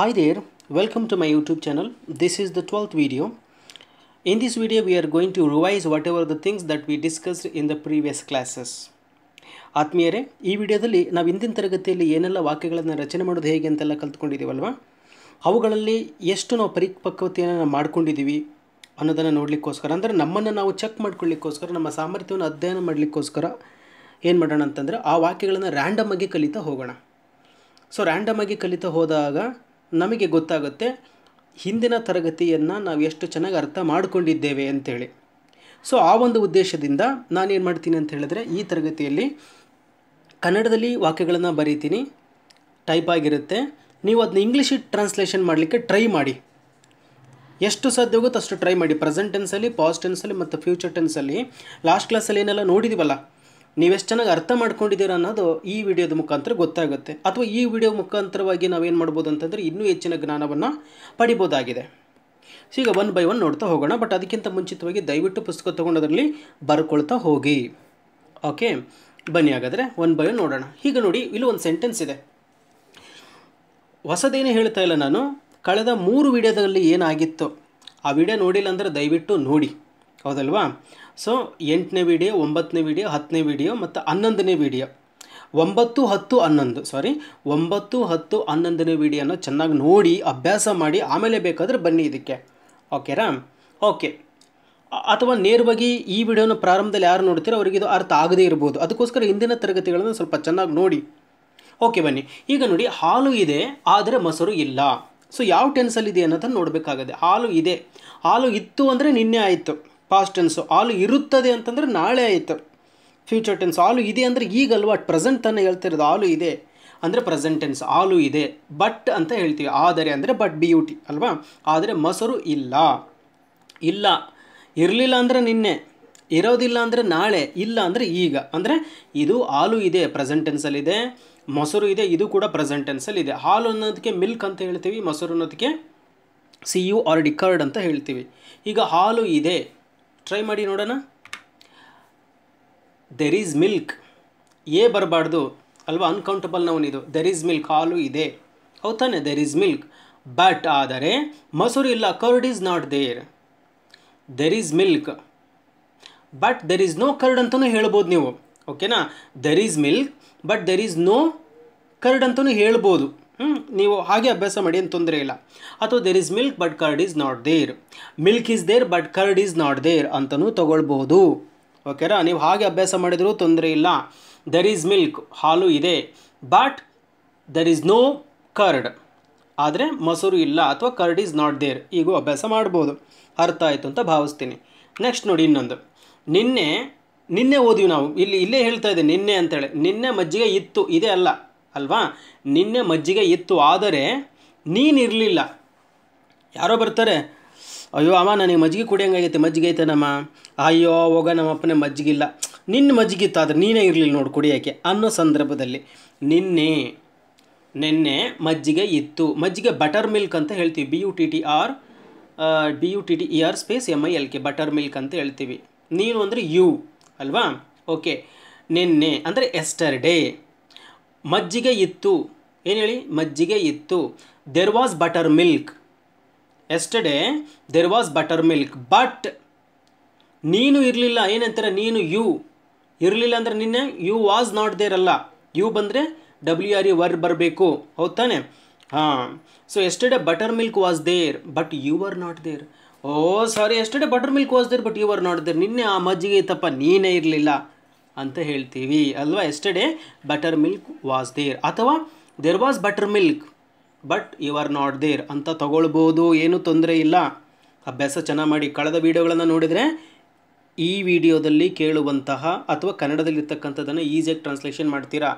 Hi welcome to my YouTube YouTube channel. This is the 12th video. In this video, we are going to revise whatever the things that we discussed in the previous classes. ಆತ್ಮೀಯರೇ ಈ ವಿಡಿಯೋದಲ್ಲಿ ನಾವು ಹಿಂದಿನ ತರಗತಿಯಲ್ಲಿ ಏನೆಲ್ಲ ವಾಕ್ಯಗಳನ್ನು ರಚನೆ ಮಾಡೋದು ಹೇಗೆ ಅಂತೆಲ್ಲ ಕಲ್ತ್ಕೊಂಡಿದ್ದೀವಲ್ವ ಅವುಗಳಲ್ಲಿ ಎಷ್ಟು ನಾವು ಪರಿಪಕ್ವತೆಯನ್ನು ಮಾಡ್ಕೊಂಡಿದ್ದೀವಿ ಅನ್ನೋದನ್ನು ನೋಡಲಿಕ್ಕೋಸ್ಕರ ಅಂದರೆ ನಮ್ಮನ್ನು ನಾವು ಚೆಕ್ ಮಾಡ್ಕೊಳ್ಳಿಕ್ಕೋಸ್ಕರ ನಮ್ಮ ಸಾಮರ್ಥ್ಯವನ್ನು ಅಧ್ಯಯನ ಮಾಡಲಿಕ್ಕೋಸ್ಕರ ಏನು ಮಾಡೋಣ ಅಂತಂದರೆ ಆ ವಾಕ್ಯಗಳನ್ನು ರ್ಯಾಂಡಮ್ ಆಗಿ ಕಲಿತಾ ಹೋಗೋಣ ಸೊ ರ್ಯಾಂಡಮ್ ಆಗಿ ಕಲಿತಾ ಹೋದಾಗ ನಮಗೆ ಗೊತ್ತಾಗುತ್ತೆ ಹಿಂದಿನ ತರಗತಿಯನ್ನು ನಾವು ಎಷ್ಟು ಚೆನ್ನಾಗಿ ಅರ್ಥ ಮಾಡಿಕೊಂಡಿದ್ದೇವೆ ಅಂತೇಳಿ ಸೊ ಆ ಒಂದು ಉದ್ದೇಶದಿಂದ ನಾನೇನು ಮಾಡ್ತೀನಿ ಅಂತ ಹೇಳಿದ್ರೆ ಈ ತರಗತಿಯಲ್ಲಿ ಕನ್ನಡದಲ್ಲಿ ವಾಕ್ಯಗಳನ್ನು ಬರೀತೀನಿ ಟೈಪ್ ಆಗಿರುತ್ತೆ ನೀವು ಅದನ್ನ ಇಂಗ್ಲೀಷಿಗೆ ಟ್ರಾನ್ಸ್ಲೇಷನ್ ಮಾಡಲಿಕ್ಕೆ ಟ್ರೈ ಮಾಡಿ ಎಷ್ಟು ಹೋಗುತ್ತೆ ಅಷ್ಟು ಟ್ರೈ ಮಾಡಿ ಪ್ರೆಸೆಂಟ್ ಟೆನ್ಸಲ್ಲಿ ಪಾಸ್ಟ್ ಟೆನ್ಸಲ್ಲಿ ಮತ್ತು ಫ್ಯೂಚರ್ ಟೆನ್ಸಲ್ಲಿ ಲಾಸ್ಟ್ ಕ್ಲಾಸಲ್ಲಿ ಏನೆಲ್ಲ ನೋಡಿದೀವಲ್ಲ ನೀವೆಷ್ಟು ಚೆನ್ನಾಗಿ ಅರ್ಥ ಮಾಡ್ಕೊಂಡಿದ್ದೀರ ಅನ್ನೋದು ಈ ವಿಡಿಯೋದ ಮುಖಾಂತರ ಗೊತ್ತಾಗುತ್ತೆ ಅಥವಾ ಈ ವಿಡಿಯೋ ಮುಖಾಂತರವಾಗಿ ನಾವೇನು ಮಾಡ್ಬೋದು ಅಂತಂದರೆ ಇನ್ನೂ ಹೆಚ್ಚಿನ ಜ್ಞಾನವನ್ನು ಪಡಿಬೋದಾಗಿದೆ ಈಗ ಒನ್ ಬೈ ಒನ್ ನೋಡ್ತಾ ಹೋಗೋಣ ಬಟ್ ಅದಕ್ಕಿಂತ ಮುಂಚಿತವಾಗಿ ದಯವಿಟ್ಟು ಪುಸ್ತಕ ತೊಗೊಂಡೋದ್ರಲ್ಲಿ ಬರ್ಕೊಳ್ತಾ ಹೋಗಿ ಓಕೆ ಬನ್ನಿ ಹಾಗಾದರೆ ಒನ್ ಬೈ ಒನ್ ನೋಡೋಣ ಈಗ ನೋಡಿ ಇಲ್ಲಿ ಒಂದು ಸೆಂಟೆನ್ಸ್ ಇದೆ ಹೊಸದೇನೇ ಹೇಳ್ತಾ ಇಲ್ಲ ನಾನು ಕಳೆದ ಮೂರು ವಿಡಿಯೋದಲ್ಲಿ ಏನಾಗಿತ್ತು ಆ ವಿಡಿಯೋ ನೋಡಿಲ್ಲ ಅಂದರೆ ದಯವಿಟ್ಟು ನೋಡಿ ಹೌದಲ್ವಾ ಸೊ ಎಂಟನೇ ವಿಡಿಯೋ ಒಂಬತ್ತನೇ ವಿಡಿಯೋ ಹತ್ತನೇ ವಿಡಿಯೋ ಮತ್ತು ಹನ್ನೊಂದನೇ ವಿಡಿಯೋ ಒಂಬತ್ತು ಹತ್ತು ಹನ್ನೊಂದು ಸಾರಿ ಒಂಬತ್ತು ಹತ್ತು ಹನ್ನೊಂದನೇ ವಿಡಿಯೋನ ಚೆನ್ನಾಗಿ ನೋಡಿ ಅಭ್ಯಾಸ ಮಾಡಿ ಆಮೇಲೆ ಬೇಕಾದರೆ ಬನ್ನಿ ಇದಕ್ಕೆ ಓಕೆರಾ ಓಕೆ ಅಥವಾ ನೇರವಾಗಿ ಈ ವಿಡಿಯೋನ ಪ್ರಾರಂಭದಲ್ಲಿ ಯಾರು ನೋಡ್ತೀರೋ ಅವರಿಗೆ ಇದು ಅರ್ಥ ಆಗದೇ ಇರ್ಬೋದು ಅದಕ್ಕೋಸ್ಕರ ಹಿಂದಿನ ತರಗತಿಗಳನ್ನು ಸ್ವಲ್ಪ ಚೆನ್ನಾಗಿ ನೋಡಿ ಓಕೆ ಬನ್ನಿ ಈಗ ನೋಡಿ ಹಾಲು ಇದೆ ಆದರೆ ಮೊಸರು ಇಲ್ಲ ಸೊ ಯಾವ ಟೆನ್ಸಲ್ಲಿದೆ ಅನ್ನೋದನ್ನು ನೋಡಬೇಕಾಗದೆ ಹಾಲು ಇದೆ ಹಾಲು ಇತ್ತು ಅಂದರೆ ನಿನ್ನೆ ಆಯಿತು ಪಾಸ್ಟ್ ಟೆನ್ಸು ಆಲು ಇರುತ್ತದೆ ಅಂತಂದರೆ ನಾಳೆ ಆಯಿತು ಫ್ಯೂಚರ್ ಟೆನ್ಸ್ ಆಲು ಇದೆ ಅಂದರೆ ಈಗಲ್ವಾ ಅಟ್ ಪ್ರೆಸೆಂಟ್ ತಾನೇ ಹೇಳ್ತಿರೋದು ಆಲು ಇದೆ ಅಂದರೆ ಪ್ರೆಸೆಂಟ್ ಟೆನ್ಸ್ ಆಲು ಇದೆ ಬಟ್ ಅಂತ ಹೇಳ್ತೀವಿ ಆದರೆ ಅಂದರೆ ಬಟ್ ಬಿ ಅಲ್ವಾ ಆದರೆ ಮೊಸರು ಇಲ್ಲ ಇಲ್ಲ ಇರಲಿಲ್ಲ ಅಂದರೆ ನಿನ್ನೆ ಇರೋದಿಲ್ಲ ಅಂದರೆ ನಾಳೆ ಇಲ್ಲ ಅಂದರೆ ಈಗ ಅಂದರೆ ಇದು ಹಾಲು ಇದೆ ಪ್ರೆಸೆಂಟ್ ಟೆನ್ಸಲ್ಲಿದೆ ಮೊಸರು ಇದೆ ಇದು ಕೂಡ ಪ್ರೆಸೆಂಟ್ ಇದೆ ಹಾಲು ಅನ್ನೋದಕ್ಕೆ ಮಿಲ್ಕ್ ಅಂತ ಹೇಳ್ತೀವಿ ಮೊಸರು ಅನ್ನೋದಕ್ಕೆ ಸಿ ಯು ಆರ್ ಡಿಕರ್ಡ್ ಅಂತ ಹೇಳ್ತೀವಿ ಈಗ ಹಾಲು ಇದೆ ಟ್ರೈ ಮಾಡಿ ನೋಡೋಣ ದೆರ್ ಈಸ್ ಮಿಲ್ಕ್ ಏ ಬರಬಾರ್ದು ಅಲ್ವಾ ಅನ್ಕೌಂಟಬಲ್ ನಾವನಿದು ಇದು ದೆರ್ ಈಸ್ ಮಿಲ್ಕ್ ಹಾಲು ಇದೆ ಹೌದಾನೆ ದೆರ್ ಈಸ್ ಮಿಲ್ಕ್ ಬಟ್ ಆದರೆ ಮೊಸರು ಇಲ್ಲ curd is not there there is milk but there is no curd ಅಂತಲೂ ಹೇಳ್ಬೋದು ನೀವು ಓಕೆನಾ there is milk but there is no curd ಅಂತ ಹೇಳ್ಬೋದು ಹ್ಞೂ ನೀವು ಹಾಗೆ ಅಭ್ಯಾಸ ಮಾಡಿ ಏನು ತೊಂದರೆ ಇಲ್ಲ ಅಥವಾ there is milk but curd is not there milk is there but curd is not there ಅಂತಲೂ ತೊಗೊಳ್ಬೋದು ಓಕೆರಾ ನೀವು ಹಾಗೆ ಅಭ್ಯಾಸ ಮಾಡಿದರೂ ತೊಂದರೆ ಇಲ್ಲ ದರ್ ಈಸ್ ಮಿಲ್ಕ್ ಹಾಲು ಇದೆ but there is no curd ಆದರೆ ಮೊಸರು ಇಲ್ಲ ಅಥವಾ ಕರ್ಡ್ ಈಸ್ ನಾಟ್ ದೇರ್ ಈಗೂ ಅಭ್ಯಾಸ ಮಾಡ್ಬೋದು ಅರ್ಥ ಆಯಿತು ಅಂತ ಭಾವಿಸ್ತೀನಿ ನೆಕ್ಸ್ಟ್ ನೋಡಿ ಇನ್ನೊಂದು ನಿನ್ನೆ ನಿನ್ನೆ ಓದಿವಿ ನಾವು ಇಲ್ಲಿ ಇಲ್ಲೇ ಹೇಳ್ತಾ ಇದ್ದೆ ನಿನ್ನೆ ಅಂತೇಳಿ ನಿನ್ನೆ ಮಜ್ಜಿಗೆ ಇತ್ತು ಇದೆ ಅಲ್ಲ ಅಲ್ವಾ ನಿನ್ನೆ ಮಜ್ಜಿಗೆ ಇತ್ತು ಆದರೆ ಇರಲಿಲ್ಲ ಯಾರೋ ಬರ್ತಾರೆ ಅಯ್ಯೋ ಅಮ್ಮ ನನಗೆ ಮಜ್ಜಿಗೆ ಕುಡಿಯಂಗಾಗೈತೆ ಮಜ್ಜಿಗೆ ಐತೇನಮ್ಮ ಅಯ್ಯೋ ಹೋಗ ನಮ್ಮಪ್ಪನೇ ಇಲ್ಲ ನಿನ್ನ ಮಜ್ಜಿಗೆ ಇತ್ತು ಆದರೆ ನೀನೇ ಇರಲಿಲ್ಲ ನೋಡು ಕುಡಿಯೋಕೆ ಅನ್ನೋ ಸಂದರ್ಭದಲ್ಲಿ ನಿನ್ನೆ ನಿನ್ನೆ ಮಜ್ಜಿಗೆ ಇತ್ತು ಮಜ್ಜಿಗೆ ಬಟರ್ ಮಿಲ್ಕ್ ಅಂತ ಹೇಳ್ತೀವಿ B U T T R B U T T E R space M I L K butter milk ಅಂತ ಹೇಳ್ತೀವಿ ನೀನು ಅಂದರೆ ಯು ಅಲ್ವಾ ಓಕೆ ನಿನ್ನೆ ಅಂದರೆ ಎಸ್ಟರ್ಡೇ ಮಜ್ಜಿಗೆ ಇತ್ತು ಏನು ಹೇಳಿ ಮಜ್ಜಿಗೆ ಇತ್ತು there was butter milk yesterday there was butter milk but ನೀನು ಇರಲಿಲ್ಲ ಏನಂತಾರೆ ನೀನು ಯು ಇರಲಿಲ್ಲ ಅಂದರೆ ನಿನ್ನೆ ಯು ವಾಸ್ ನಾಟ್ ದೇರ್ ಅಲ್ಲ ಯು ಬಂದರೆ ಡಬ್ಲ್ಯೂ ಆರ್ ಇ ವರ್ ಬರಬೇಕು ಹೌದು ತಾನೆ ಹಾಂ so yesterday butter milk was there but you are not there oh sorry yesterday butter milk was there but you are not there ನಿನ್ನೆ ಆ ಮಜ್ಜಿಗೆ ಇತ್ತಪ್ಪ ನೀನೇ ಇರಲಿಲ್ಲ ಅಂತ ಹೇಳ್ತೀವಿ ಅಲ್ವಾ ಎಸ್ಟಡೇ ಬಟರ್ ಮಿಲ್ಕ್ ವಾಸ್ ದೇರ್ ಅಥವಾ there was butter milk but you are not there ಅಂತ ತಗೊಳ್ಬೋದು ಏನೂ ತೊಂದರೆ ಇಲ್ಲ ಅಭ್ಯಾಸ ಚೆನ್ನಾಗಿ ಮಾಡಿ ಕಳೆದ ವೀಡಿಯೋಗಳನ್ನು ನೋಡಿದರೆ ಈ ವಿಡಿಯೋದಲ್ಲಿ ಕೇಳುವಂತಹ ಅಥವಾ ಕನ್ನಡದಲ್ಲಿರ್ತಕ್ಕಂಥದ್ದನ್ನು ಈಸಿಯಾಗಿ ಟ್ರಾನ್ಸ್ಲೇಷನ್ ಮಾಡ್ತೀರಾ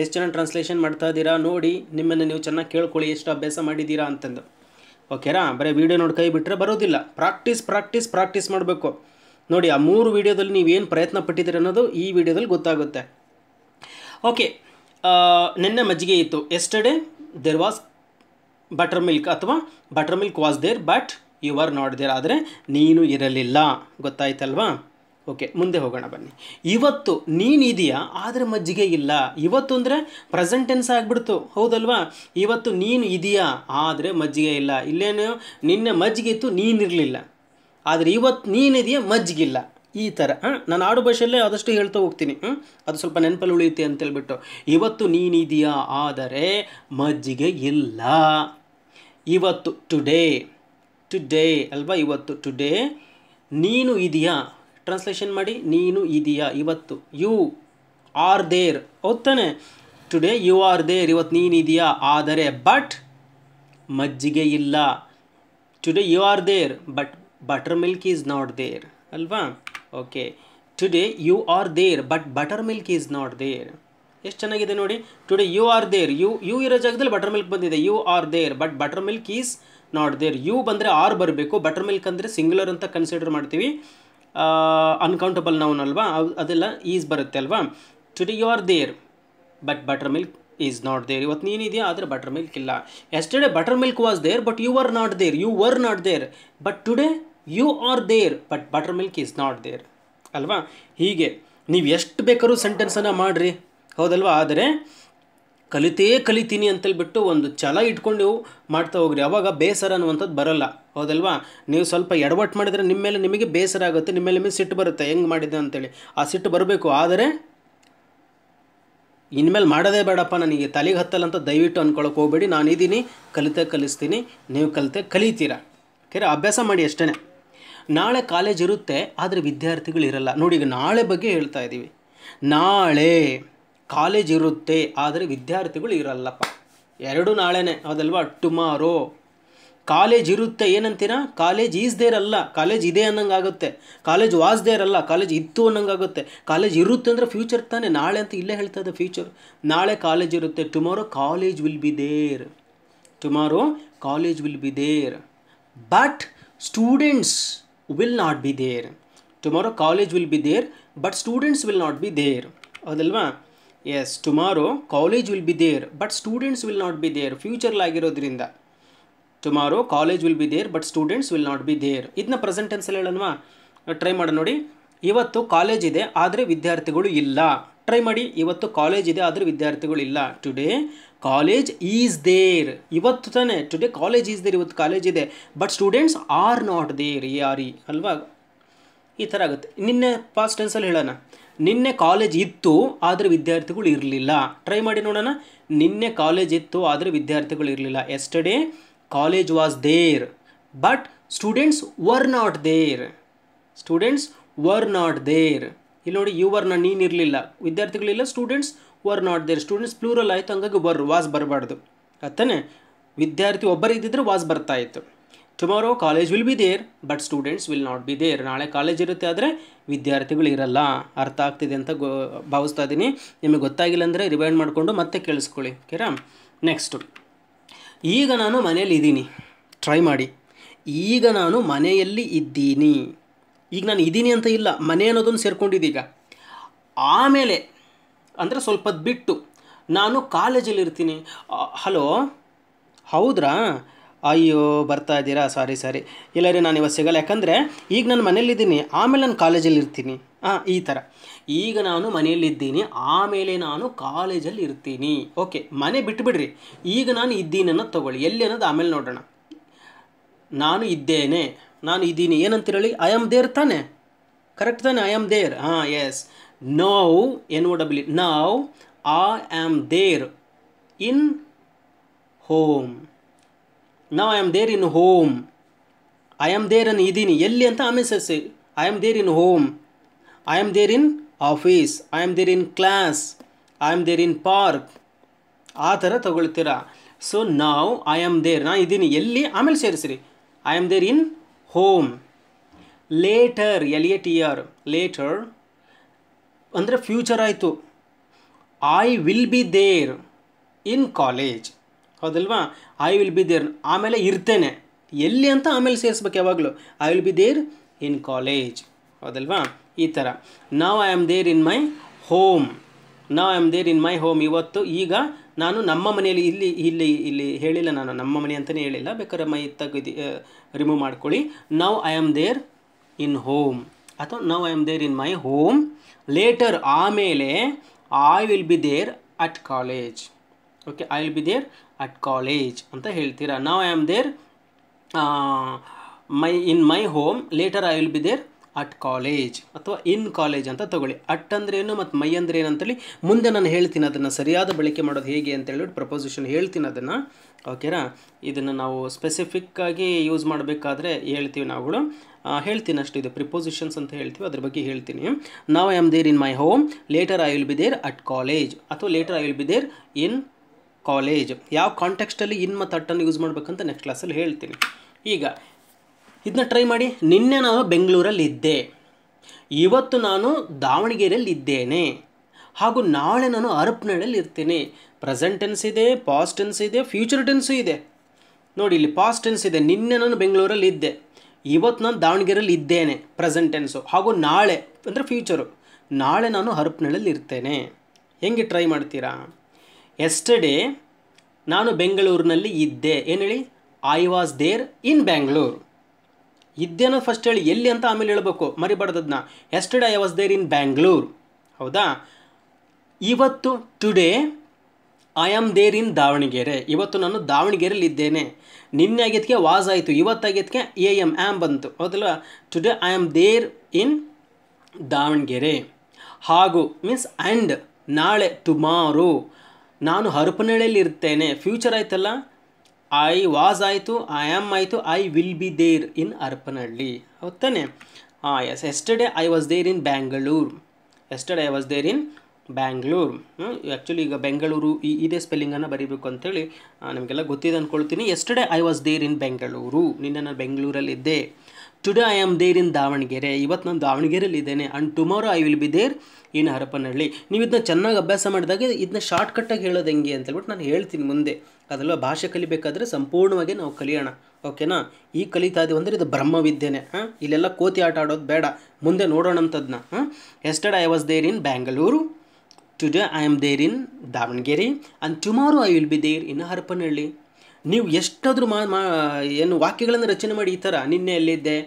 ಎಷ್ಟು ಚೆನ್ನಾಗಿ ಟ್ರಾನ್ಸ್ಲೇಷನ್ ಮಾಡ್ತಾ ಇದ್ದೀರಾ ನೋಡಿ ನಿಮ್ಮನ್ನು ನೀವು ಚೆನ್ನಾಗಿ ಕೇಳ್ಕೊಳ್ಳಿ ಎಷ್ಟು ಅಭ್ಯಾಸ ಮಾಡಿದ್ದೀರಾ ಅಂತಂದು ಓಕೆರಾ ಬರೀ ವೀಡಿಯೋ ನೋಡಿ ಕೈ ಬಿಟ್ಟರೆ ಬರೋದಿಲ್ಲ ಪ್ರಾಕ್ಟೀಸ್ ಪ್ರಾಕ್ಟೀಸ್ ಪ್ರಾಕ್ಟೀಸ್ ಮಾಡಬೇಕು ನೋಡಿ ಆ ಮೂರು ವೀಡಿಯೋದಲ್ಲಿ ನೀವೇನು ಪ್ರಯತ್ನ ಪಟ್ಟಿದ್ದೀರಿ ಅನ್ನೋದು ಈ ವಿಡಿಯೋದಲ್ಲಿ ಗೊತ್ತಾಗುತ್ತೆ ಓಕೆ ನಿನ್ನೆ ಮಜ್ಜಿಗೆ ಇತ್ತು yesterday there was butter milk ಅಥವಾ butter milk was there but you are not there ಆದರೆ ನೀನು ಇರಲಿಲ್ಲ ಗೊತ್ತಾಯ್ತಲ್ವಾ ಓಕೆ ಮುಂದೆ ಹೋಗೋಣ ಬನ್ನಿ ಇವತ್ತು ನೀನು ಇದೆಯಾ ಆದರೆ ಮಜ್ಜಿಗೆ ಇಲ್ಲ ಇವತ್ತು ಅಂದರೆ ಪ್ರೆಸೆಂಟ್ ಟೆನ್ಸ್ ಆಗಿಬಿಡ್ತು ಹೌದಲ್ವಾ ಇವತ್ತು ನೀನು ಇದೆಯಾ ಆದರೆ ಮಜ್ಜಿಗೆ ಇಲ್ಲ ಇಲ್ಲೇನು ನಿನ್ನೆ ಮಜ್ಜಿಗೆ ಇತ್ತು ನೀನಿರಲಿಲ್ಲ ಆದರೆ ಇವತ್ತು ನೀನಿದೆಯಾ ಮಜ್ಜಿಗಿಲ್ಲ ಈ ಥರ ನಾನು ಆಡು ಭಾಷೆಯಲ್ಲೇ ಆದಷ್ಟು ಹೇಳ್ತಾ ಹೋಗ್ತೀನಿ ಅದು ಸ್ವಲ್ಪ ನೆನಪಲ್ಲಿ ಉಳಿಯುತ್ತೆ ಅಂತೇಳ್ಬಿಟ್ಟು ಇವತ್ತು ನೀನಿದೆಯಾ ಆದರೆ ಮಜ್ಜಿಗೆ ಇಲ್ಲ ಇವತ್ತು ಟುಡೇ ಟುಡೇ ಅಲ್ವಾ ಇವತ್ತು ಟುಡೇ ನೀನು ಇದೆಯಾ ಟ್ರಾನ್ಸ್ಲೇಷನ್ ಮಾಡಿ ನೀನು ಇದೆಯಾ ಇವತ್ತು ಯು ಆರ್ ದೇರ್ ಹೋಗ್ತಾನೆ ಟುಡೇ ಯು ಆರ್ ದೇರ್ ಇವತ್ತು ನೀನಿದೆಯಾ ಆದರೆ ಬಟ್ ಮಜ್ಜಿಗೆ ಇಲ್ಲ today you are there but butter milk is not there ಅಲ್ವಾ okay today you are there but butter milk is not there ಎಷ್ಟು ಚೆನ್ನಾಗಿದೆ ನೋಡಿ today you are there you you ಇರೋ ಜಾಗದಲ್ಲಿ ಬಟರ್ ಮಿಲ್ಕ್ ಬಂದಿದೆ you are there but butter milk is not there you ಬಂದರೆ are ಬರಬೇಕು butter milk ಅಂದರೆ singular ಅಂತ ಕನ್ಸಿಡರ್ ಮಾಡ್ತೀವಿ ಅನ್ಕೌಂಟಬಲ್ ನೌನ್ ಅಲ್ವಾ ಅದೆಲ್ಲ ಈಸ್ ಬರುತ್ತೆ ಅಲ್ವಾ today you are there but butter milk is not there ಇವತ್ತು ನೀನಿದೆಯಾ ಆದರೆ ಬಟರ್ ಮಿಲ್ಕ್ ಇಲ್ಲ yesterday butter milk was there but you are not there you were not there but today you are there but butter milk is not there ಅಲ್ವಾ ಹೀಗೆ ನೀವು ಎಷ್ಟು ಬೇಕಾದ್ರೂ ಸೆಂಟೆನ್ಸನ್ನು ಮಾಡಿರಿ ಹೌದಲ್ವಾ ಆದರೆ ಕಲಿತೇ ಕಲಿತೀನಿ ಅಂತೇಳ್ಬಿಟ್ಟು ಒಂದು ಛಲ ಇಟ್ಕೊಂಡು ಮಾಡ್ತಾ ಹೋಗ್ರಿ ಅವಾಗ ಬೇಸರ ಅನ್ನುವಂಥದ್ದು ಬರೋಲ್ಲ ಹೌದಲ್ವಾ ನೀವು ಸ್ವಲ್ಪ ಎಡವಟ್ಟು ಮಾಡಿದರೆ ನಿಮ್ಮ ಮೇಲೆ ನಿಮಗೆ ಬೇಸರ ಆಗುತ್ತೆ ನಿಮ್ಮ ಮೇಲೆ ನಿಮಗೆ ಸಿಟ್ಟು ಬರುತ್ತೆ ಹೆಂಗೆ ಮಾಡಿದೆ ಅಂತೇಳಿ ಆ ಸಿಟ್ಟು ಬರಬೇಕು ಆದರೆ ಇನ್ಮೇಲೆ ಮಾಡೋದೇ ಬೇಡಪ್ಪ ನನಗೆ ತಲೆಗೆ ಹತ್ತಲ್ಲ ಅಂತ ದಯವಿಟ್ಟು ಅಂದ್ಕೊಳಕ್ಕೆ ಹೋಗ್ಬೇಡಿ ನಾನು ಇದ್ದೀನಿ ಕಲಿತೆ ಕಲಿಸ್ತೀನಿ ನೀವು ಕಲಿತೆ ಕಲಿತೀರಾ ಓಕೆರಾ ಅಭ್ಯಾಸ ಮಾಡಿ ಅಷ್ಟೇ ನಾಳೆ ಕಾಲೇಜ್ ಇರುತ್ತೆ ಆದರೆ ವಿದ್ಯಾರ್ಥಿಗಳಿರಲ್ಲ ನೋಡಿ ಈಗ ನಾಳೆ ಬಗ್ಗೆ ಹೇಳ್ತಾ ಇದ್ದೀವಿ ನಾಳೆ ಕಾಲೇಜ್ ಇರುತ್ತೆ ಆದರೆ ವಿದ್ಯಾರ್ಥಿಗಳು ಇರಲ್ಲಪ್ಪ ಎರಡು ನಾಳೆನೇ ಹೌದಲ್ವಾ ಟುಮಾರೋ ಕಾಲೇಜ್ ಇರುತ್ತೆ ಏನಂತೀರಾ ಕಾಲೇಜ್ ಈಸ್ ದೇರ್ ಅಲ್ಲ ಕಾಲೇಜ್ ಇದೆ ಆಗುತ್ತೆ ಕಾಲೇಜ್ ವಾಸ್ ದೇರ್ ಅಲ್ಲ ಕಾಲೇಜ್ ಇತ್ತು ಆಗುತ್ತೆ ಕಾಲೇಜ್ ಇರುತ್ತೆ ಅಂದರೆ ಫ್ಯೂಚರ್ ತಾನೇ ನಾಳೆ ಅಂತ ಇಲ್ಲೇ ಹೇಳ್ತಾ ಇದೆ ಫ್ಯೂಚರ್ ನಾಳೆ ಕಾಲೇಜ್ ಇರುತ್ತೆ tomorrow college will be there tomorrow college will be there but students will not be there tomorrow college will be there but students will not be there ಹೌದಲ್ವಾ yes tomorrow college will be there but students will not be there ಫ್ಯೂಚರ್ಲಾಗಿರೋದ್ರಿಂದ tomorrow college will be there but students will not be there ಇದನ್ನ present ಟೆನ್ಸಲ್ಲಿ ಹೇಳೋಣವಾ try ಮಾಡಿ ನೋಡಿ ಇವತ್ತು college ಇದೆ ಆದರೆ ವಿದ್ಯಾರ್ಥಿಗಳು ಇಲ್ಲ ಟ್ರೈ ಮಾಡಿ ಇವತ್ತು ಕಾಲೇಜ್ ಇದೆ ಆದರೆ ವಿದ್ಯಾರ್ಥಿಗಳು ಇಲ್ಲ ಟುಡೇ ಕಾಲೇಜ್ ಈಸ್ ದೇರ್ ಇವತ್ತು ತಾನೇ ಟುಡೇ ಕಾಲೇಜ್ ಈಸ್ ದೇರ್ ಇವತ್ತು ಕಾಲೇಜ್ ಇದೆ but students are not there A R E ಅಲ್ವಾ ಈ ಥರ ಆಗುತ್ತೆ ನಿನ್ನೆ ಪಾಸ್ಟ್ ಟೆನ್ಸಲ್ಲಿ ಹೇಳೋಣ ನಿನ್ನೆ ಕಾಲೇಜ್ ಇತ್ತು ಆದರೆ ವಿದ್ಯಾರ್ಥಿಗಳು ಇರಲಿಲ್ಲ ಟ್ರೈ ಮಾಡಿ ನೋಡೋಣ ನಿನ್ನೆ ಕಾಲೇಜ್ ಇತ್ತು ಆದರೆ ವಿದ್ಯಾರ್ಥಿಗಳು ಇರಲಿಲ್ಲ yesterday college was there but students were not there students were not there ಇಲ್ಲಿ ನೋಡಿ ಯು ವರ್ನ ಇರಲಿಲ್ಲ ವಿದ್ಯಾರ್ಥಿಗಳಿಲ್ಲ students were not there students plural ಆಯಿತು ಹಂಗಾಗಿ ವರ್ ವಾಸ್ ಬರಬಾರ್ದು ಅತ್ತಾನೆ ವಿದ್ಯಾರ್ಥಿ ಒಬ್ಬರು ಇದ್ದಿದ್ರೆ ವಾಸ್ ಬರ್ತಾ ಇತ್ತು tomorrow college will be there but students will not be there ನಾಳೆ ಕಾಲೇಜ್ ಇರುತ್ತೆ ಆದರೆ ವಿದ್ಯಾರ್ಥಿಗಳು ಇರಲ್ಲ ಅರ್ಥ ಆಗ್ತಿದೆ ಅಂತ ಗೋ ಭಾವಿಸ್ತಾ ಇದ್ದೀನಿ ನಿಮಗೆ ಗೊತ್ತಾಗಿಲ್ಲ ಅಂದರೆ ರಿವೈಂಡ್ ಮಾಡಿಕೊಂಡು ಮತ್ತೆ ಕೇಳಿಸ್ಕೊಳ್ಳಿ ಓಕೆರಾ ನೆಕ್ಸ್ಟು ಈಗ ನಾನು ಮನೆಯಲ್ಲಿ ಇದ್ದೀನಿ ಟ್ರೈ ಮಾಡಿ ಈಗ ನಾನು ಮನೆಯಲ್ಲಿ ಇದ್ದೀನಿ ಈಗ ನಾನು ಇದ್ದೀನಿ ಅಂತ ಇಲ್ಲ ಮನೆ ಅನ್ನೋದನ್ನು ಸೇರ್ಕೊಂಡಿದ್ದೀಗ ಆಮೇಲೆ ಅಂದರೆ ಸ್ವಲ್ಪ ಬಿಟ್ಟು ನಾನು ಕಾಲೇಜಲ್ಲಿ ಇರ್ತೀನಿ ಹಲೋ ಹೌದ್ರಾ ಅಯ್ಯೋ ಬರ್ತಾ ಇದ್ದೀರಾ ಸಾರಿ ಸಾರಿ ಇಲ್ಲ ನಾನು ಇವತ್ತು ಸಿಗಲ್ಲ ಯಾಕಂದರೆ ಈಗ ನಾನು ಮನೇಲಿದ್ದೀನಿ ಆಮೇಲೆ ನಾನು ಕಾಲೇಜಲ್ಲಿ ಇರ್ತೀನಿ ಹಾಂ ಈ ಥರ ಈಗ ನಾನು ಮನೆಯಲ್ಲಿದ್ದೀನಿ ಆಮೇಲೆ ನಾನು ಕಾಲೇಜಲ್ಲಿ ಇರ್ತೀನಿ ಓಕೆ ಮನೆ ಬಿಟ್ಬಿಡ್ರಿ ಈಗ ನಾನು ಇದ್ದೀನಿ ಅನ್ನೋದು ತೊಗೊಳ್ಳಿ ಎಲ್ಲಿ ಅನ್ನೋದು ಆಮೇಲೆ ನೋಡೋಣ ನಾನು ಇದ್ದೇನೆ ನಾನು ಇದ್ದೀನಿ ಏನಂತ ಐ ಆಮ್ ದೇರ್ ತಾನೆ ಕರೆಕ್ಟ್ ತಾನೆ ಐ ಆಮ್ ದೇರ್ ಹಾಂ yes now N o w now I am there in home now I am there in home I am there ಅನ್ನು ಇದ್ದೀನಿ ಎಲ್ಲಿ ಅಂತ ಆಮೇಲೆ ಸೇರಿಸಿ I am there in home I am there in office I am there in class I am there in park ಆ ಥರ ತಗೊಳ್ತೀರಾ so ನಾವು ಐ ಆಮ್ ದೇರ್ ನಾ ಇದ್ದೀನಿ ಎಲ್ಲಿ ಆಮೇಲೆ ಸೇರಿಸ್ರಿ I am there in home later L A T R later ಅಂದರೆ ಫ್ಯೂಚರ್ ಆಯಿತು I will be there in college ಹೌದಲ್ವಾ ಐ ವಿಲ್ ಬಿ ದೇರ್ ಆಮೇಲೆ ಇರ್ತೇನೆ ಎಲ್ಲಿ ಅಂತ ಆಮೇಲೆ ಸೇರಿಸ್ಬೇಕು ಯಾವಾಗಲೂ I will be there in college ಹೌದಲ್ವಾ ಈ ಥರ ನಾವು I am there in my home ನಾವು I am there in my home ಇವತ್ತು ಈಗ ನಾನು ನಮ್ಮ ಮನೆಯಲ್ಲಿ ಇಲ್ಲಿ ಇಲ್ಲಿ ಇಲ್ಲಿ ಹೇಳಿಲ್ಲ ನಾನು ನಮ್ಮ ಮನೆ ಅಂತಲೇ ಹೇಳಿಲ್ಲ ಬೇಕಾದ್ರೆ ಮೈ ತಗ್ದು ರಿಮೂವ್ ಮಾಡ್ಕೊಳ್ಳಿ ನಾವು I am there in home ಅಥವಾ now I am there in my home later ಆಮೇಲೆ I will be there at college okay I will be there at college ಅಂತ ಹೇಳ್ತೀರಾ now I am there my in my home later I will be there at college ಅಥವಾ in college ಅಂತ ತಗೊಳ್ಳಿ at ಅಂದ್ರೆ ಏನು ಮತ್ತು ಮೈ ಅಂದರೆ ಅಂತೇಳಿ ಮುಂದೆ ನಾನು ಹೇಳ್ತೀನಿ ಅದನ್ನು ಸರಿಯಾದ ಬಳಕೆ ಮಾಡೋದು ಹೇಗೆ ಅಂತ ಹೇಳ್ಬಿಟ್ಟು ಪ್ರಪೋಸಿಷನ್ ಹೇಳ್ತೀನಿ ಅದನ್ನು ಓಕೆನಾ ಇದನ್ನು ನಾವು ಸ್ಪೆಸಿಫಿಕ್ಕಾಗಿ ಯೂಸ್ ಮಾಡಬೇಕಾದ್ರೆ ಹೇಳ್ತೀವಿ ನಾವುಗಳು ಹೇಳ್ತೀನಿ ಅಷ್ಟು ಇದು ಪ್ರಿಪೋಸಿಷನ್ಸ್ ಅಂತ ಹೇಳ್ತೀವಿ ಅದ್ರ ಬಗ್ಗೆ ಹೇಳ್ತೀನಿ ನಾವು I am there in my home later I will be there at college ಅಥವಾ later I will be there in college ಯಾವ ಕಾಂಟೆಕ್ಸ್ಟಲ್ಲಿ ಇನ್ ಮತ್ತು ಅಟ್ಟನ್ನು ಯೂಸ್ ಮಾಡ್ಬೇಕಂತ ನೆಕ್ಸ್ಟ್ ಕ್ಲಾಸಲ್ಲಿ ಹೇಳ್ತೀನಿ ಈಗ ಇದನ್ನ ಟ್ರೈ ಮಾಡಿ ನಿನ್ನೆ ನಾನು ಬೆಂಗಳೂರಲ್ಲಿ ಇದ್ದೆ ಇವತ್ತು ನಾನು ದಾವಣಗೆರೆಯಲ್ಲಿ ಇದ್ದೇನೆ ಹಾಗೂ ನಾಳೆ ನಾನು ಅರಪ್ನಳ್ಳಲ್ಲಿ ಇರ್ತೇನೆ ಪ್ರೆಸೆಂಟ್ ಟೆನ್ಸ್ ಇದೆ ಪಾಸ್ಟ್ ಟೆನ್ಸ್ ಇದೆ ಫ್ಯೂಚರ್ ಟೆನ್ಸು ಇದೆ ನೋಡಿ ಇಲ್ಲಿ ಪಾಸ್ಟ್ ಟೆನ್ಸ್ ಇದೆ ನಿನ್ನೆ ನಾನು ಬೆಂಗಳೂರಲ್ಲಿ ಇದ್ದೆ ಇವತ್ತು ನಾನು ದಾವಣಗೆರೆಯಲ್ಲಿ ಇದ್ದೇನೆ ಪ್ರೆಸೆಂಟ್ ಹಾಗೂ ನಾಳೆ ಅಂದರೆ ಫ್ಯೂಚರು ನಾಳೆ ನಾನು ಹರಪ್ನಳ್ಳಲ್ಲಿ ಇರ್ತೇನೆ ಹೆಂಗೆ ಟ್ರೈ ಮಾಡ್ತೀರಾ ಎಸ್ಟರ್ಡೇ ನಾನು ಬೆಂಗಳೂರಿನಲ್ಲಿ ಇದ್ದೆ ಏನು ಹೇಳಿ I was there in Bangalore ಇದ್ದೇನೋ ಫಸ್ಟ್ ಹೇಳಿ ಎಲ್ಲಿ ಅಂತ ಆಮೇಲೆ ಹೇಳಬೇಕು ಮರಿಬಾರ್ದದನ್ನ yesterday I was there in Bangalore ಹೌದಾ ಇವತ್ತು today I am there in Davanagere ಇವತ್ತು ನಾನು ದಾವಣಗೆರೆಯಲ್ಲಿ ಇದ್ದೇನೆ ನಿನ್ನೆ ಆಗಿದ್ದಕ್ಕೆ ವಾಸ್ ಆಯಿತು ಇವತ್ತಾಗಿದ್ದಕ್ಕೆ ಎ ಎಮ್ ಆ್ಯಮ್ ಬಂತು ಹೌದಲ್ವ today I am there in Davanagere ಹಾಗೂ ಮೀನ್ಸ್ ಆ್ಯಂಡ್ ನಾಳೆ ಟುಮಾರು ನಾನು ಇರ್ತೇನೆ ಫ್ಯೂಚರ್ ಆಯ್ತಲ್ಲ ಐ ವಾಸ್ ಆಯಿತು ಐ ಆಮ್ ಆಯಿತು I will be there in Harapanahalli ಹೌದಾನೆ ಹಾಂ yes yesterday I was there in Bangalore yesterday I was there in Bangalore actually ಈಗ ಬೆಂಗಳೂರು ಈ ಇದೇ ಸ್ಪೆಲ್ಲಿಂಗನ್ನು ಬರೀಬೇಕು ಅಂತೇಳಿ ನಮಗೆಲ್ಲ ಗೊತ್ತಿದೆ ಅಂದ್ಕೊಳ್ತೀನಿ yesterday I was there in Bengaluru ನಿನ್ನೆ ನಾನು ಬೆಂಗಳೂರಲ್ಲಿದ್ದೆ today I am there in Davanagere ಇವತ್ತು ನಾನು ದಾವಣಗೆರೆಯಲ್ಲಿದ್ದೇನೆ and tomorrow I will be there in Harapanahalli ನೀವು ಇದನ್ನ ಚೆನ್ನಾಗಿ ಅಭ್ಯಾಸ ಮಾಡಿದಾಗ ಇದನ್ನ ಶಾರ್ಟ್ಕಟ್ಟಾಗಿ ಹೇಳೋದು ಹೆಂಗೆ ಅಂತೇಳ್ಬಿಟ್ಟು ನಾನು ಹೇಳ್ತೀನಿ ಮುಂದೆ ಅದೆಲ್ಲ ಭಾಷೆ ಕಲಿಬೇಕಾದ್ರೆ ಸಂಪೂರ್ಣವಾಗಿ ನಾವು ಕಲಿಯೋಣ ಓಕೆನಾ ಈ ಕಲಿತಾ ಇದೀವಿ ಅಂದರೆ ಇದು ಬ್ರಹ್ಮವಿದ್ಯೆನೇ ಹಾಂ ಇಲ್ಲೆಲ್ಲ ಕೋತಿ ಆಟ ಆಡೋದು ಬೇಡ ಮುಂದೆ ನೋಡೋಣ ನೋಡೋಣಂಥದ್ದನ್ನ ಹಾಂ yesterday I was there in Bangalore today I am there in Davanagere and tomorrow I will be there in Harapanahalli ನೀವು ಎಷ್ಟಾದರೂ ಮಾ ಏನು ವಾಕ್ಯಗಳನ್ನು ರಚನೆ ಮಾಡಿ ಈ ಥರ ನಿನ್ನೆ ಎಲ್ಲಿದ್ದೆ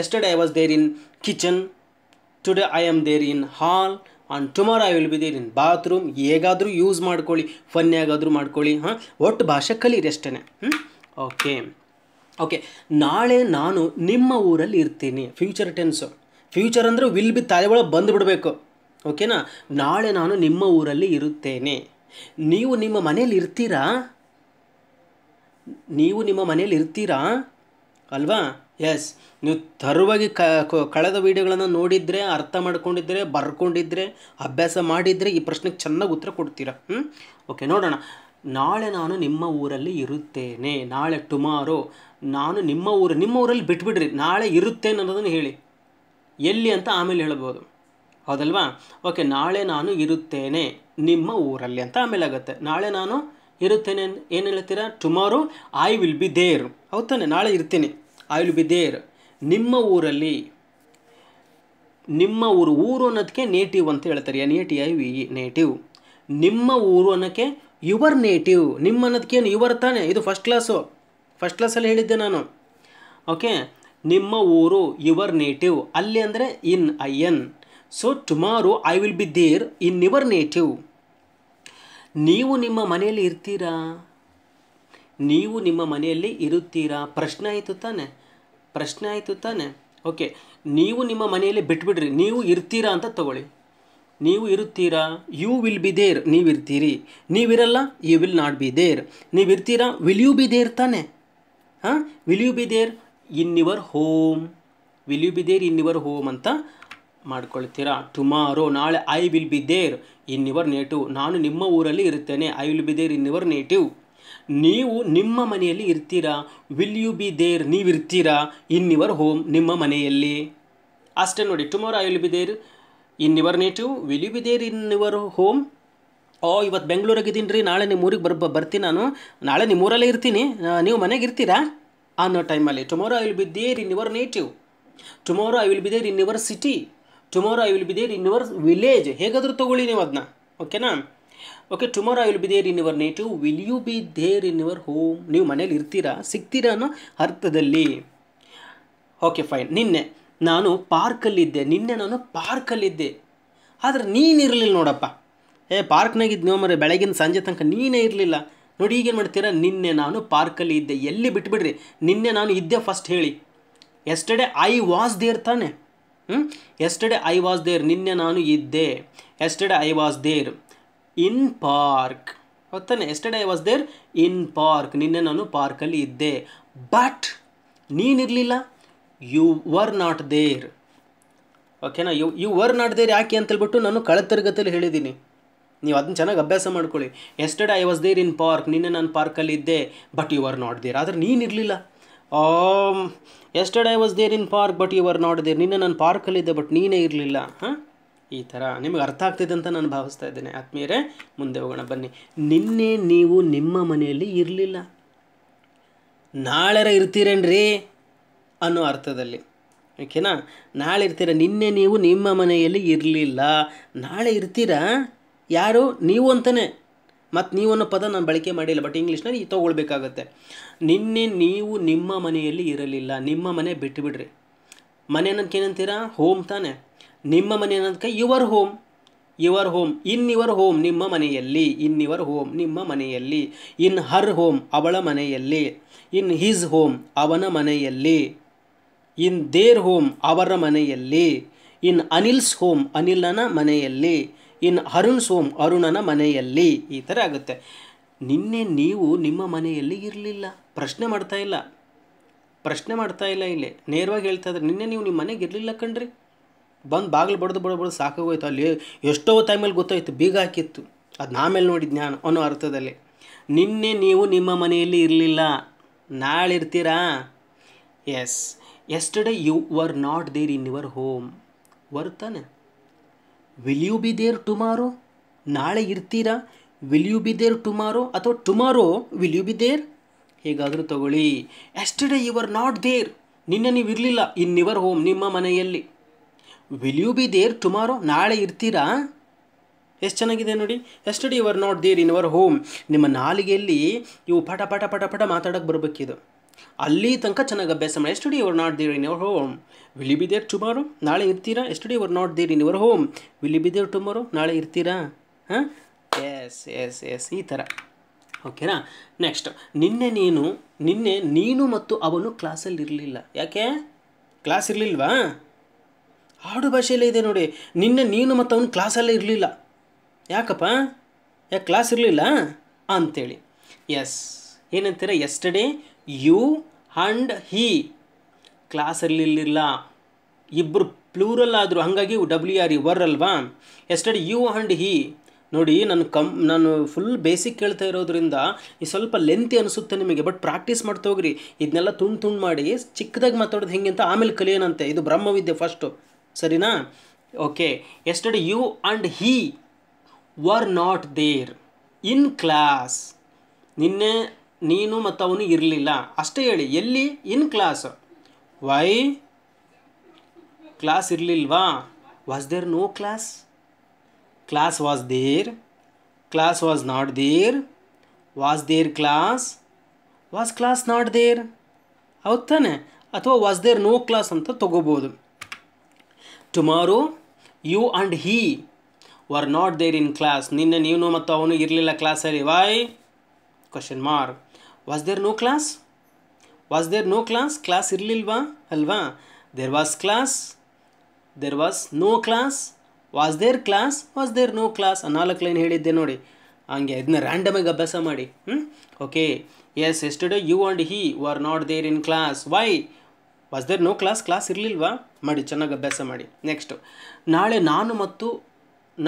yesterday I was there in kitchen today I am there in hall and tomorrow I will be there in bathroom ಹೇಗಾದರೂ ಯೂಸ್ ಮಾಡ್ಕೊಳ್ಳಿ ಫನ್ಯಾಗಾದರೂ ಮಾಡ್ಕೊಳ್ಳಿ ಹಾಂ ಒಟ್ಟು ಭಾಷೆ ಕಲೀರಿ ಅಷ್ಟೇ ಹ್ಞೂ ಓಕೆ ಓಕೆ ನಾಳೆ ನಾನು ನಿಮ್ಮ ಊರಲ್ಲಿ ಇರ್ತೀನಿ ಫ್ಯೂಚರ್ ಟೆನ್ಸು ಫ್ಯೂಚರ್ ಅಂದರೆ ವಿಲ್ ಬಿ ತಲೆ ಒಳಗೆ ಬಂದುಬಿಡಬೇಕು ಓಕೆನಾ ನಾಳೆ ನಾನು ನಿಮ್ಮ ಊರಲ್ಲಿ ಇರುತ್ತೇನೆ ನೀವು ನಿಮ್ಮ ಮನೇಲಿ ಇರ್ತೀರಾ ನೀವು ನಿಮ್ಮ ಮನೇಲಿ ಇರ್ತೀರಾ ಅಲ್ವಾ ಎಸ್ ನೀವು ತರುವಾಗಿ ಕಳೆದ ವಿಡಿಯೋಗಳನ್ನು ನೋಡಿದರೆ ಅರ್ಥ ಮಾಡ್ಕೊಂಡಿದ್ದರೆ ಬರ್ಕೊಂಡಿದ್ರೆ ಅಭ್ಯಾಸ ಮಾಡಿದರೆ ಈ ಪ್ರಶ್ನೆಗೆ ಚೆನ್ನಾಗಿ ಉತ್ತರ ಕೊಡ್ತೀರಾ ಹ್ಞೂ ಓಕೆ ನೋಡೋಣ ನಾಳೆ ನಾನು ನಿಮ್ಮ ಊರಲ್ಲಿ ಇರುತ್ತೇನೆ ನಾಳೆ ಟುಮಾರೋ ನಾನು ನಿಮ್ಮ ಊರು ನಿಮ್ಮ ಊರಲ್ಲಿ ಬಿಟ್ಬಿಡ್ರಿ ನಾಳೆ ಇರುತ್ತೇನೆ ಅನ್ನೋದನ್ನು ಹೇಳಿ ಎಲ್ಲಿ ಅಂತ ಆಮೇಲೆ ಹೇಳ್ಬೋದು ಹೌದಲ್ವಾ ಓಕೆ ನಾಳೆ ನಾನು ಇರುತ್ತೇನೆ ನಿಮ್ಮ ಊರಲ್ಲಿ ಅಂತ ಆಮೇಲೆ ಆಗುತ್ತೆ ನಾಳೆ ನಾನು ಇರುತ್ತೇನೆ ಏನು ಹೇಳ್ತೀರಾ tomorrow I will be there ಹೌದಾನೆ ನಾಳೆ ಇರ್ತೀನಿ ಐ ವಿಲ್ ಬಿ ದೇರ್ ನಿಮ್ಮ ಊರಲ್ಲಿ ನಿಮ್ಮ ಊರು ಊರು ಅನ್ನೋದಕ್ಕೆ ನೇಟಿವ್ ಅಂತ ಹೇಳ್ತಾರೆ ಎನ್ ಎ ಐ ವಿ ನೇಟಿವ್ ನಿಮ್ಮ ಊರು ಅನ್ನೋಕ್ಕೆ ಯುವರ್ ನೇಟಿವ್ ನಿಮ್ಮ ಏನು ಯುವರ್ ತಾನೆ ಇದು ಫಸ್ಟ್ ಕ್ಲಾಸು ಫಸ್ಟ್ ಕ್ಲಾಸಲ್ಲಿ ಹೇಳಿದ್ದೆ ನಾನು ಓಕೆ ನಿಮ್ಮ ಊರು ಯುವರ್ ನೇಟಿವ್ ಅಲ್ಲಿ ಅಂದರೆ in I N so tomorrow I will be there in your native ನೀವು ನಿಮ್ಮ ಮನೆಯಲ್ಲಿ ಇರ್ತೀರಾ ನೀವು ನಿಮ್ಮ ಮನೆಯಲ್ಲಿ ಇರುತ್ತೀರಾ ಪ್ರಶ್ನೆ ಆಯಿತು ತಾನೆ ಪ್ರಶ್ನೆ ಆಯಿತು ತಾನೆ ಓಕೆ ನೀವು ನಿಮ್ಮ ಮನೆಯಲ್ಲಿ ಬಿಟ್ಬಿಡ್ರಿ ನೀವು ಇರ್ತೀರಾ ಅಂತ ತಗೊಳ್ಳಿ ನೀವು ಇರುತ್ತೀರಾ ಯು ವಿಲ್ ಬಿ ದೇರ್ ನೀವಿರ್ತೀರಿ ನೀವಿರಲ್ಲ you will not be there ನೀವಿರ್ತೀರಾ ವಿಲ್ ಯು ಬಿ ದೇರ್ ತಾನೆ ಹಾಂ will you be there in your home will you be there in your home ಅಂತ ಮಾಡ್ಕೊಳ್ತೀರಾ ಟುಮಾರೋ ನಾಳೆ I will be there in your native ನಾನು ನಿಮ್ಮ ಊರಲ್ಲಿ ಇರುತ್ತೇನೆ I will be there in your native ನೀವು ನಿಮ್ಮ ಮನೆಯಲ್ಲಿ ಇರ್ತೀರಾ ವಿಲ್ ಯು ಬಿ ದೇರ್ ನೀವಿರ್ತೀರಾ ಇನ್ ಯುವರ್ ಹೋಮ್ ನಿಮ್ಮ ಮನೆಯಲ್ಲಿ ಅಷ್ಟೇ ನೋಡಿ tomorrow I will be there in your native will you be there in your home ಓ ಇವತ್ತು ಬೆಂಗಳೂರಾಗಿದ್ದೀನಿ ರೀ ನಾಳೆ ನಿಮ್ಮ ಊರಿಗೆ ಬರ್ ಬರ್ತೀನಿ ನಾನು ನಾಳೆ ನಿಮ್ಮೂರಲ್ಲೇ ಇರ್ತೀನಿ ನೀವು ಮನೆಗೆ ಇರ್ತೀರಾ ಅನ್ನೋ ಟೈಮಲ್ಲಿ tomorrow I will be there in your native tomorrow I will be there in your city tomorrow I will be there in your village ಹೇಗಾದರೂ ತಗೊಳ್ಳಿ ನೀವು ಅದನ್ನ ಓಕೆನಾ okay tomorrow I will be there in your native will you be there in your home ನೀವು ಮನೇಲಿ ಇರ್ತೀರಾ ಸಿಗ್ತೀರಾ ಅನ್ನೋ ಅರ್ಥದಲ್ಲಿ ಓಕೆ ಫೈನ್ ನಿನ್ನೆ ನಾನು ಪಾರ್ಕಲ್ಲಿದ್ದೆ ನಿನ್ನೆ ನಾನು ಪಾರ್ಕಲ್ಲಿದ್ದೆ ಆದರೆ ನೀನು ಇರಲಿಲ್ಲ ನೋಡಪ್ಪ ಏ ಪಾರ್ಕ್ನಾಗಿದ್ದು ನೀವು ಮರೆ ಬೆಳಗಿನ ಸಂಜೆ ತನಕ ನೀನೇ ಇರಲಿಲ್ಲ ನೋಡಿ ಈಗೇನು ಮಾಡ್ತೀರಾ ನಿನ್ನೆ ನಾನು ಪಾರ್ಕಲ್ಲಿ ಇದ್ದೆ ಎಲ್ಲಿ ಬಿಟ್ಬಿಡ್ರಿ ನಿನ್ನೆ ನಾನು ಇದ್ದೆ ಫಸ್ಟ್ ಹೇಳಿ ಎಸ್ಟಡೆ ಐ ವಾಸ್ ದೇರ್ ತಾನೆ ಹ್ಞೂ ಡೇ ಐ ವಾಸ್ ದೇರ್ ನಿನ್ನೆ ನಾನು ಇದ್ದೆ yesterday I was there in park ಗೊತ್ತಾನೆ yesterday I was there in park ನಿನ್ನೆ ನಾನು ಪಾರ್ಕಲ್ಲಿ ಇದ್ದೆ ಬಟ್ ನೀನಿರಲಿಲ್ಲ ಯು ವರ್ ನಾಟ್ ದೇರ್ ಓಕೆನಾ you you were not there ಯಾಕೆ ಅಂತೇಳ್ಬಿಟ್ಟು ನಾನು ಕಳೆದ ತರಗತಿಯಲ್ಲಿ ಹೇಳಿದ್ದೀನಿ ನೀವು ಅದನ್ನು ಚೆನ್ನಾಗಿ ಅಭ್ಯಾಸ ಮಾಡ್ಕೊಳ್ಳಿ yesterday I was there in park ನಿನ್ನೆ ನಾನು ಪಾರ್ಕಲ್ಲಿ ಇದ್ದೆ but you were not there ಆದರೆ ನೀನು ಇರಲಿಲ್ಲ yesterday I was there in park but you are not there ನಿನ್ನೆ ನಾನು ಪಾರ್ಕಲ್ಲಿದ್ದೆ ಬಟ್ ನೀನೇ ಇರಲಿಲ್ಲ ಹಾಂ ಈ ಥರ ನಿಮಗೆ ಅರ್ಥ ಆಗ್ತಿದೆ ಅಂತ ನಾನು ಭಾವಿಸ್ತಾ ಇದ್ದೇನೆ ಆತ್ಮೀಯರೇ ಮುಂದೆ ಹೋಗೋಣ ಬನ್ನಿ ನಿನ್ನೆ ನೀವು ನಿಮ್ಮ ಮನೆಯಲ್ಲಿ ಇರಲಿಲ್ಲ ನಾಳೆರ ಇರ್ತೀರೇನ್ರಿ ಅನ್ನೋ ಅರ್ಥದಲ್ಲಿ ಓಕೆನಾ ನಾಳೆ ಇರ್ತೀರ ನಿನ್ನೆ ನೀವು ನಿಮ್ಮ ಮನೆಯಲ್ಲಿ ಇರಲಿಲ್ಲ ನಾಳೆ ಇರ್ತೀರಾ ಯಾರು ನೀವು ಅಂತಲೇ ಮತ್ತು ನೀವು ಅನ್ನೋ ಪದ ನಾನು ಬಳಕೆ ಮಾಡಿಲ್ಲ ಬಟ್ ಇಂಗ್ಲೀಷ್ನಲ್ಲಿ ತೊಗೊಳ್ಬೇಕಾಗತ್ತೆ ನಿನ್ನೆ ನೀವು ನಿಮ್ಮ ಮನೆಯಲ್ಲಿ ಇರಲಿಲ್ಲ ನಿಮ್ಮ ಮನೆ ಬಿಟ್ಟು ಬಿಡ್ರಿ ಮನೆ ಅನ್ನೋದಕ್ಕೆ ಏನಂತೀರಾ ಹೋಮ್ ತಾನೆ ನಿಮ್ಮ ಮನೆ ಅನ್ನೋದಕ್ಕೆ your home your home in your home ನಿಮ್ಮ ಮನೆಯಲ್ಲಿ ಇನ್ ಯುವರ್ ಹೋಮ್ ನಿಮ್ಮ ಮನೆಯಲ್ಲಿ ಇನ್ ಹರ್ ಹೋಮ್ ಅವಳ ಮನೆಯಲ್ಲಿ ಇನ್ ಹಿಸ್ ಹೋಮ್ ಅವನ ಮನೆಯಲ್ಲಿ ಇನ್ ದೇರ್ ಹೋಮ್ ಅವರ ಮನೆಯಲ್ಲಿ ಇನ್ ಅನಿಲ್ಸ್ ಹೋಮ್ ಅನಿಲನ ಮನೆಯಲ್ಲಿ ಇನ್ ಅರುಣ್ ಸೋಮ್ ಅರುಣನ ಮನೆಯಲ್ಲಿ ಈ ಥರ ಆಗುತ್ತೆ ನಿನ್ನೆ ನೀವು ನಿಮ್ಮ ಮನೆಯಲ್ಲಿ ಇರಲಿಲ್ಲ ಪ್ರಶ್ನೆ ಮಾಡ್ತಾ ಇಲ್ಲ ಪ್ರಶ್ನೆ ಮಾಡ್ತಾ ಇಲ್ಲ ಇಲ್ಲಿ ನೇರವಾಗಿ ಹೇಳ್ತಾ ಇದ್ರೆ ನಿನ್ನೆ ನೀವು ನಿಮ್ಮ ಮನೆಗೆ ಇರಲಿಲ್ಲ ಕಣ್ರಿ ಬಂದು ಬಾಗಿಲು ಬಡ್ದು ಬಡ್ದು ಬಡ್ದು ಸಾಕಾಗೋಯ್ತು ಅಲ್ಲಿ ಎಷ್ಟೋ ಟೈಮಲ್ಲಿ ಗೊತ್ತಾಯ್ತು ಬೀಗ ಹಾಕಿತ್ತು ಅದು ನಾಮೇಲೆ ನೋಡಿದ್ ನಾನು ಅನ್ನೋ ಅರ್ಥದಲ್ಲಿ ನಿನ್ನೆ ನೀವು ನಿಮ್ಮ ಮನೆಯಲ್ಲಿ ಇರಲಿಲ್ಲ ನಾಳೆ ಇರ್ತೀರಾ yesterday you were not there in your home ವರ್ತಾನೆ will you be there tomorrow ನಾಳೆ ಇರ್ತೀರಾ will you be there tomorrow ಅಥವಾ tomorrow will you be there ಹೇಗಾದರೂ ತಗೊಳ್ಳಿ yesterday you are not there ನಿನ್ನೆ ನೀವು ಇರಲಿಲ್ಲ ಇನ್ ಯುವರ್ ಹೋಮ್ ನಿಮ್ಮ ಮನೆಯಲ್ಲಿ will you be there tomorrow ನಾಳೆ ಇರ್ತೀರಾ ಎಷ್ಟು ಚೆನ್ನಾಗಿದೆ ನೋಡಿ yesterday you are not there in your home ನಿಮ್ಮ ನಾಲಿಗೆಯಲ್ಲಿ ನೀವು ಪಟ ಪಟ ಪಟ ಪಟ ಮಾತಾಡೋಕ್ಕೆ ಬರಬೇಕಿದು ಅಲ್ಲಿ ತನಕ ಚೆನ್ನಾಗಿ ಅಭ್ಯಾಸ ಮಾಡಿ ಎಷ್ಟು you were not there in your home will be there tomorrow ನಾಳೆ ಇರ್ತೀರಾ ಎಷ್ಟು you were not there in your home will be there tomorrow ನಾಳೆ ಇರ್ತೀರಾ ಹಾಂ ಎಸ್ ಎಸ್ ಎಸ್ ಈ ಥರ ಓಕೆನಾ ನೆಕ್ಸ್ಟ್ ನಿನ್ನೆ ನೀನು ನಿನ್ನೆ ನೀನು ಮತ್ತು ಅವನು ಕ್ಲಾಸಲ್ಲಿ ಇರಲಿಲ್ಲ ಯಾಕೆ ಕ್ಲಾಸ್ ಇರಲಿಲ್ವಾ ಆಡು ಭಾಷೆಯಲ್ಲೇ ಇದೆ ನೋಡಿ ನಿನ್ನೆ ನೀನು ಮತ್ತು ಅವನು ಕ್ಲಾಸಲ್ಲೇ ಇರಲಿಲ್ಲ ಯಾಕಪ್ಪ ಯಾಕೆ ಕ್ಲಾಸ್ ಇರಲಿಲ್ಲ ಅಂಥೇಳಿ ಎಸ್ ಏನಂತೀರ ಎಸ್ಟಡೇ ಯು ಆ್ಯಂಡ್ ಹಿ ಕ್ಲಾಸಲ್ಲಿ ಇಲ್ಲಿಲ್ಲ ಇಬ್ಬರು ಪ್ಲೂರಲ್ ಆದರೂ ಹಾಗಾಗಿ W R E e, were ಅಲ್ವಾ ಎಸ್ಟಡಿ ಯು ಆ್ಯಂಡ್ ಹಿ ನೋಡಿ ನಾನು ಕಮ್ ನಾನು ಫುಲ್ ಬೇಸಿಕ್ ಕೇಳ್ತಾ ಇರೋದ್ರಿಂದ ಈ ಸ್ವಲ್ಪ ಲೆಂತಿ ಅನಿಸುತ್ತೆ ನಿಮಗೆ ಬಟ್ ಪ್ರಾಕ್ಟೀಸ್ ಮಾಡ್ತಾ ಹೋಗ್ರಿ ಇದನ್ನೆಲ್ಲ ತುಂಡು ತುಂಡು ಮಾಡಿ ಚಿಕ್ಕದಾಗಿ ಮಾತಾಡೋದು ಹೆಂಗೆ ಅಂತ ಆಮೇಲೆ ಕಲಿಯೋಣಂತೆ ಇದು ಬ್ರಹ್ಮವಿದ್ಯೆ ಫಸ್ಟು ಸರಿನಾ okay yesterday you and he were not there in class ನಿನ್ನೆ ನೀನು ಮತ್ತು ಅವನು ಇರಲಿಲ್ಲ ಅಷ್ಟೇ ಹೇಳಿ ಎಲ್ಲಿ ಇನ್ ಕ್ಲಾಸ್ ವೈ ಕ್ಲಾಸ್ ಇರಲಿಲ್ವಾ was there no class class was there class was not there was there class was class not there ಹೌದ್ ತಾನೆ ಅಥವಾ ವಾಸ್ ದೇರ್ ನೋ ಕ್ಲಾಸ್ ಅಂತ ತಗೋಬೋದು tomorrow you and he were not there in class ನಿನ್ನೆ ನೀನು ಮತ್ತು ಅವನು ಇರಲಿಲ್ಲ ಕ್ಲಾಸಲ್ಲಿ why question mark was there no class was there no class class ಇರಲಿಲ್ವಾ ಅಲ್ವಾ there was class there was no class was there class was there no class ನಾಲ್ಕು line ಹೇಳಿದ್ದೆ ನೋಡಿ ಹಂಗೆ ಇದನ್ನ ರ್ಯಾಂಡಮಾಗಿ ಅಭ್ಯಾಸ ಮಾಡಿ ಹ್ಞೂ okay yes yesterday you and he are not there in class why was there no class class ಇರಲಿಲ್ವಾ ಮಾಡಿ ಚೆನ್ನಾಗಿ ಅಭ್ಯಾಸ ಮಾಡಿ ನೆಕ್ಸ್ಟು ನಾಳೆ ನಾನು ಮತ್ತು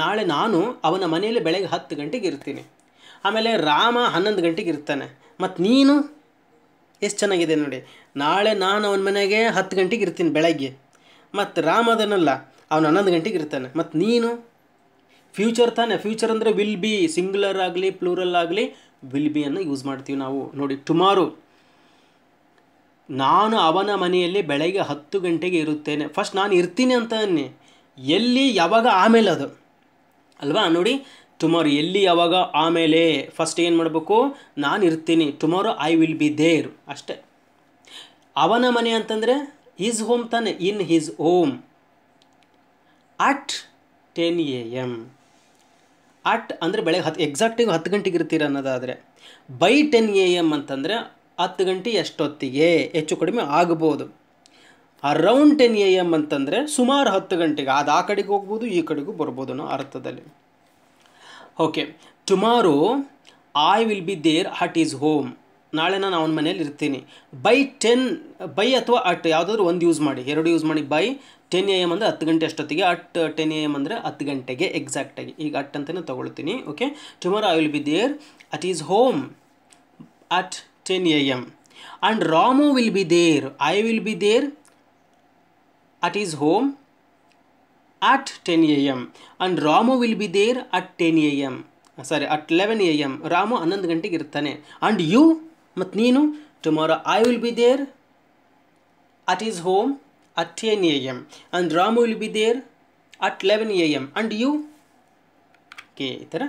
ನಾಳೆ ನಾನು ಅವನ ಮನೆಯಲ್ಲಿ ಬೆಳಗ್ಗೆ ಹತ್ತು ಗಂಟೆಗೆ ಇರ್ತೀನಿ ಆಮೇಲೆ ರಾಮ ಹನ್ನೊಂದು ಗಂಟೆಗೆ ಇರ್ತಾನೆ ಮತ್ತು ನೀನು ಎಷ್ಟು ಚೆನ್ನಾಗಿದೆ ನೋಡಿ ನಾಳೆ ನಾನು ಅವನ ಮನೆಗೆ ಹತ್ತು ಗಂಟೆಗೆ ಇರ್ತೀನಿ ಬೆಳಗ್ಗೆ ಮತ್ತು ರಾಮ್ ಅದನ್ನಲ್ಲ ಅವನು ಹನ್ನೊಂದು ಗಂಟೆಗೆ ಇರ್ತಾನೆ ಮತ್ತು ನೀನು ಫ್ಯೂಚರ್ ತಾನೆ ಫ್ಯೂಚರ್ ಅಂದರೆ ವಿಲ್ ಬಿ ಸಿಂಗ್ಯುಲರ್ ಆಗಲಿ ಪ್ಲೂರಲ್ ಆಗಲಿ ವಿಲ್ ಬಿಯನ್ನು ಯೂಸ್ ಮಾಡ್ತೀವಿ ನಾವು ನೋಡಿ ಟುಮಾರೋ ನಾನು ಅವನ ಮನೆಯಲ್ಲಿ ಬೆಳಗ್ಗೆ ಹತ್ತು ಗಂಟೆಗೆ ಇರುತ್ತೇನೆ ಫಸ್ಟ್ ನಾನು ಇರ್ತೀನಿ ಅಂತ ಅನ್ನಿ ಎಲ್ಲಿ ಯಾವಾಗ ಆಮೇಲೆ ಅದು ಅಲ್ವಾ ನೋಡಿ ಟುಮಾರೋ ಎಲ್ಲಿ ಯಾವಾಗ ಆಮೇಲೆ ಫಸ್ಟ್ ಏನು ಮಾಡಬೇಕು ನಾನು ಇರ್ತೀನಿ tomorrow I will be there ಅಷ್ಟೆ ಅವನ ಮನೆ ಅಂತಂದರೆ ಈಸ್ ಹೋಮ್ ತಾನೆ in his home at ten A M at ಅಂದರೆ ಬೆಳಗ್ಗೆ ಹತ್ತು ಎಕ್ಸಾಕ್ಟಿಗೆ ಹತ್ತು ಗಂಟೆಗೆ ಇರ್ತೀರ ಅನ್ನೋದಾದರೆ ಬೈ ಟೆನ್ ಎ ಎಮ್ ಅಂತಂದರೆ ಹತ್ತು ಗಂಟೆ ಎಷ್ಟೊತ್ತಿಗೆ ಹೆಚ್ಚು ಕಡಿಮೆ ಆಗ್ಬೋದು ಅರೌಂಡ್ ಟೆನ್ ಎ ಎಮ್ ಅಂತಂದರೆ ಸುಮಾರು ಹತ್ತು ಗಂಟೆಗೆ ಅದು ಆ ಕಡೆಗೆ ಹೋಗ್ಬೋದು ಈ ಕಡೆಗೂ ಬರ್ಬೋದು ಅನ್ನೋ ಅರ್ಥದಲ್ಲಿ okay tomorrow I will be there at his home ನಾಳೆ ನಾನು ಅವನ ಮನೆಯಲ್ಲಿ ಇರ್ತೀನಿ ಬೈ ಟೆನ್ ಬೈ ಅಥವಾ ಅಟ್ ಯಾವುದಾದ್ರೂ ಒಂದು ಯೂಸ್ ಮಾಡಿ ಎರಡು ಯೂಸ್ ಮಾಡಿ ಬೈ ಟೆನ್ ಎ ಎಮ್ ಅಂದರೆ ಹತ್ತು ಗಂಟೆ ಅಷ್ಟೊತ್ತಿಗೆ ಅಟ್ ಟೆನ್ ಎ ಎಮ್ ಅಂದರೆ ಹತ್ತು ಗಂಟೆಗೆ ಎಕ್ಸಾಕ್ಟಾಗಿ ಈಗ ಅಟ್ ಅಂತಲೇ ತೊಗೊಳ್ತೀನಿ okay tomorrow I will be there at his home at ten A M and Ramu will be there I will be there at his home at ten A M a.m. Ramu will be there at ten A M sorry at eleven A M Ramu ಹನ್ನೊಂದು ಗಂಟೆಗೆ ಇರ್ತಾನೆ and you ಮತ್ತು ನೀನು tomorrow I will be there at his home at ten A M and Ramu will be there at eleven A M and you ಕೆ ಈ ಥರ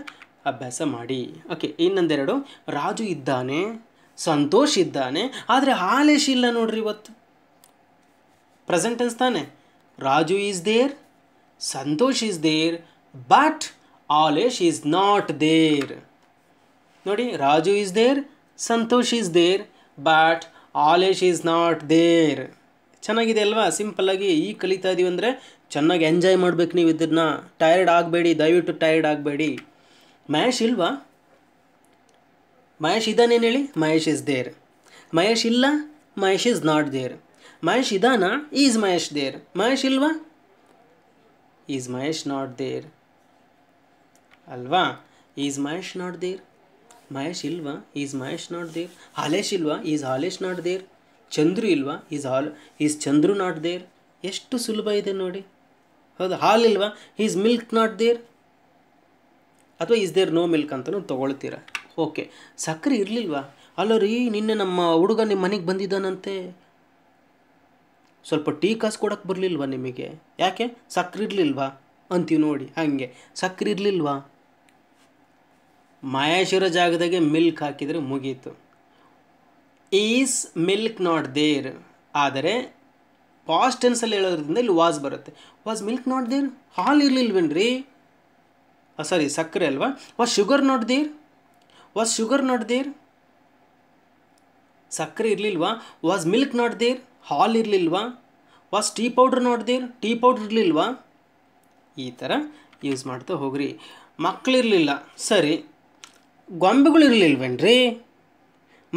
ಅಭ್ಯಾಸ ಮಾಡಿ ಓಕೆ ಇನ್ನೊಂದೆರಡು ರಾಜು ಇದ್ದಾನೆ ಸಂತೋಷ್ ಇದ್ದಾನೆ ಆದರೆ ಹಾಲೇಶ್ ಇಲ್ಲ ನೋಡ್ರಿ ಇವತ್ತು ಪ್ರೆಸೆಂಟೆನ್ಸ್ ತಾನೆ Raju is there Santosh is there but Alesh is not there ನೋಡಿ Raju is there Santosh is there but Alesh is not there ಚೆನ್ನಾಗಿದೆ ಅಲ್ವಾ ಸಿಂಪಲ್ಲಾಗಿ ಈಗ ಕಲಿತಾ ಇದೀವಿ ಅಂದರೆ ಚೆನ್ನಾಗಿ ಎಂಜಾಯ್ ಮಾಡಬೇಕು ನೀವು ಇದನ್ನು ಟೈರ್ಡ್ ಆಗಬೇಡಿ ದಯವಿಟ್ಟು ಟೈರ್ಡ್ ಆಗಬೇಡಿ ಮಹೇಶ್ ಇಲ್ವಾ ಮಹೇಶ್ ಇದಾನೇನು ಹೇಳಿ ಮಹೇಶ್ ಇಸ್ ದೇರ್ ಮಹೇಶ್ ಇಲ್ಲ Mahesh is not there Mahesh ಇದಾನ ಈಸ್ ಮಹೇಶ್ ದೇರ್ ಮಹೇಶ್ ಇಲ್ವಾ ಈಸ್ ಮಹೇಶ್ ನಾಟ್ ದೇರ್ ಅಲ್ವಾ is Mahesh not there Mahesh ಇಲ್ವಾ is Mahesh not there Halesh ಇಲ್ವಾ is Halesh not there Chandru ಇಲ್ವಾ ಈಸ್ ಹಾಲ್ ಈಸ್ ಚಂದ್ರು ನಾಟ್ ದೇರ್ ಎಷ್ಟು ಸುಲಭ ಇದೆ ನೋಡಿ ಹೌದು ಹಾಲ್ ಇಲ್ವಾ ಈಸ್ ಮಿಲ್ಕ್ ನಾಟ್ ದೇರ್ ಅಥವಾ ಈಸ್ ದೇರ್ ನೋ ಮಿಲ್ಕ್ ಅಂತಲೂ ತೊಗೊಳ್ತೀರ ಓಕೆ ಸಕ್ಕರೆ ಇರಲಿಲ್ವಾ ಅಲ್ಲ ರೀ ನಿನ್ನೆ ನಮ್ಮ ಹುಡುಗ ನಿಮ್ಮ ಮನೆಗೆ ಬಂದಿದ್ದಾನಂತೆ ಸ್ವಲ್ಪ ಟೀ ಕಾಸು ಕೊಡೋಕೆ ಬರಲಿಲ್ವಾ ನಿಮಗೆ ಯಾಕೆ ಸಕ್ಕರೆ ಇರಲಿಲ್ವಾ ಅಂತೀವಿ ನೋಡಿ ಹಾಗೆ ಸಕ್ಕರೆ ಇರಲಿಲ್ವಾ ಮಾಯೇಶ್ವರ ಜಾಗದಾಗೆ ಮಿಲ್ಕ್ ಹಾಕಿದರೆ ಮುಗೀತು ಈಸ್ ಮಿಲ್ಕ್ ನಾಟ್ ದೇರ್ ಆದರೆ ಪಾಸ್ಟ್ ಟೆನ್ಸಲ್ಲಿ ಹೇಳೋದ್ರಿಂದ ಇಲ್ಲಿ ವಾಸ್ ಬರುತ್ತೆ ವಾಸ್ ಮಿಲ್ಕ್ ನಾಟ್ ದೇರ್ ಹಾಲು ಇರಲಿಲ್ವೇನ್ರಿ ಸಾರಿ ಸಕ್ಕರೆ ಅಲ್ವಾ was sugar not there was sugar not there ಸಕ್ಕರೆ ಇರಲಿಲ್ವಾ ವಾಸ್ ಮಿಲ್ಕ್ ನಾಟ್ ದೇರ್ ಹಾಲ್ ಇರಲಿಲ್ವಾ ವಾಸ್ ಟೀ ಪೌಡ್ರ್ ನೋಡಿದಿವ್ರು ಟೀ ಪೌಡ್ರ್ ಇರಲಿಲ್ವಾ ಈ ಥರ ಯೂಸ್ ಮಾಡ್ತಾ ಹೋಗ್ರಿ ಮಕ್ಕಳಿರಲಿಲ್ಲ ಸರಿ ಗೊಂಬೆಗಳು ಇರಲಿಲ್ವೇನ್ರಿ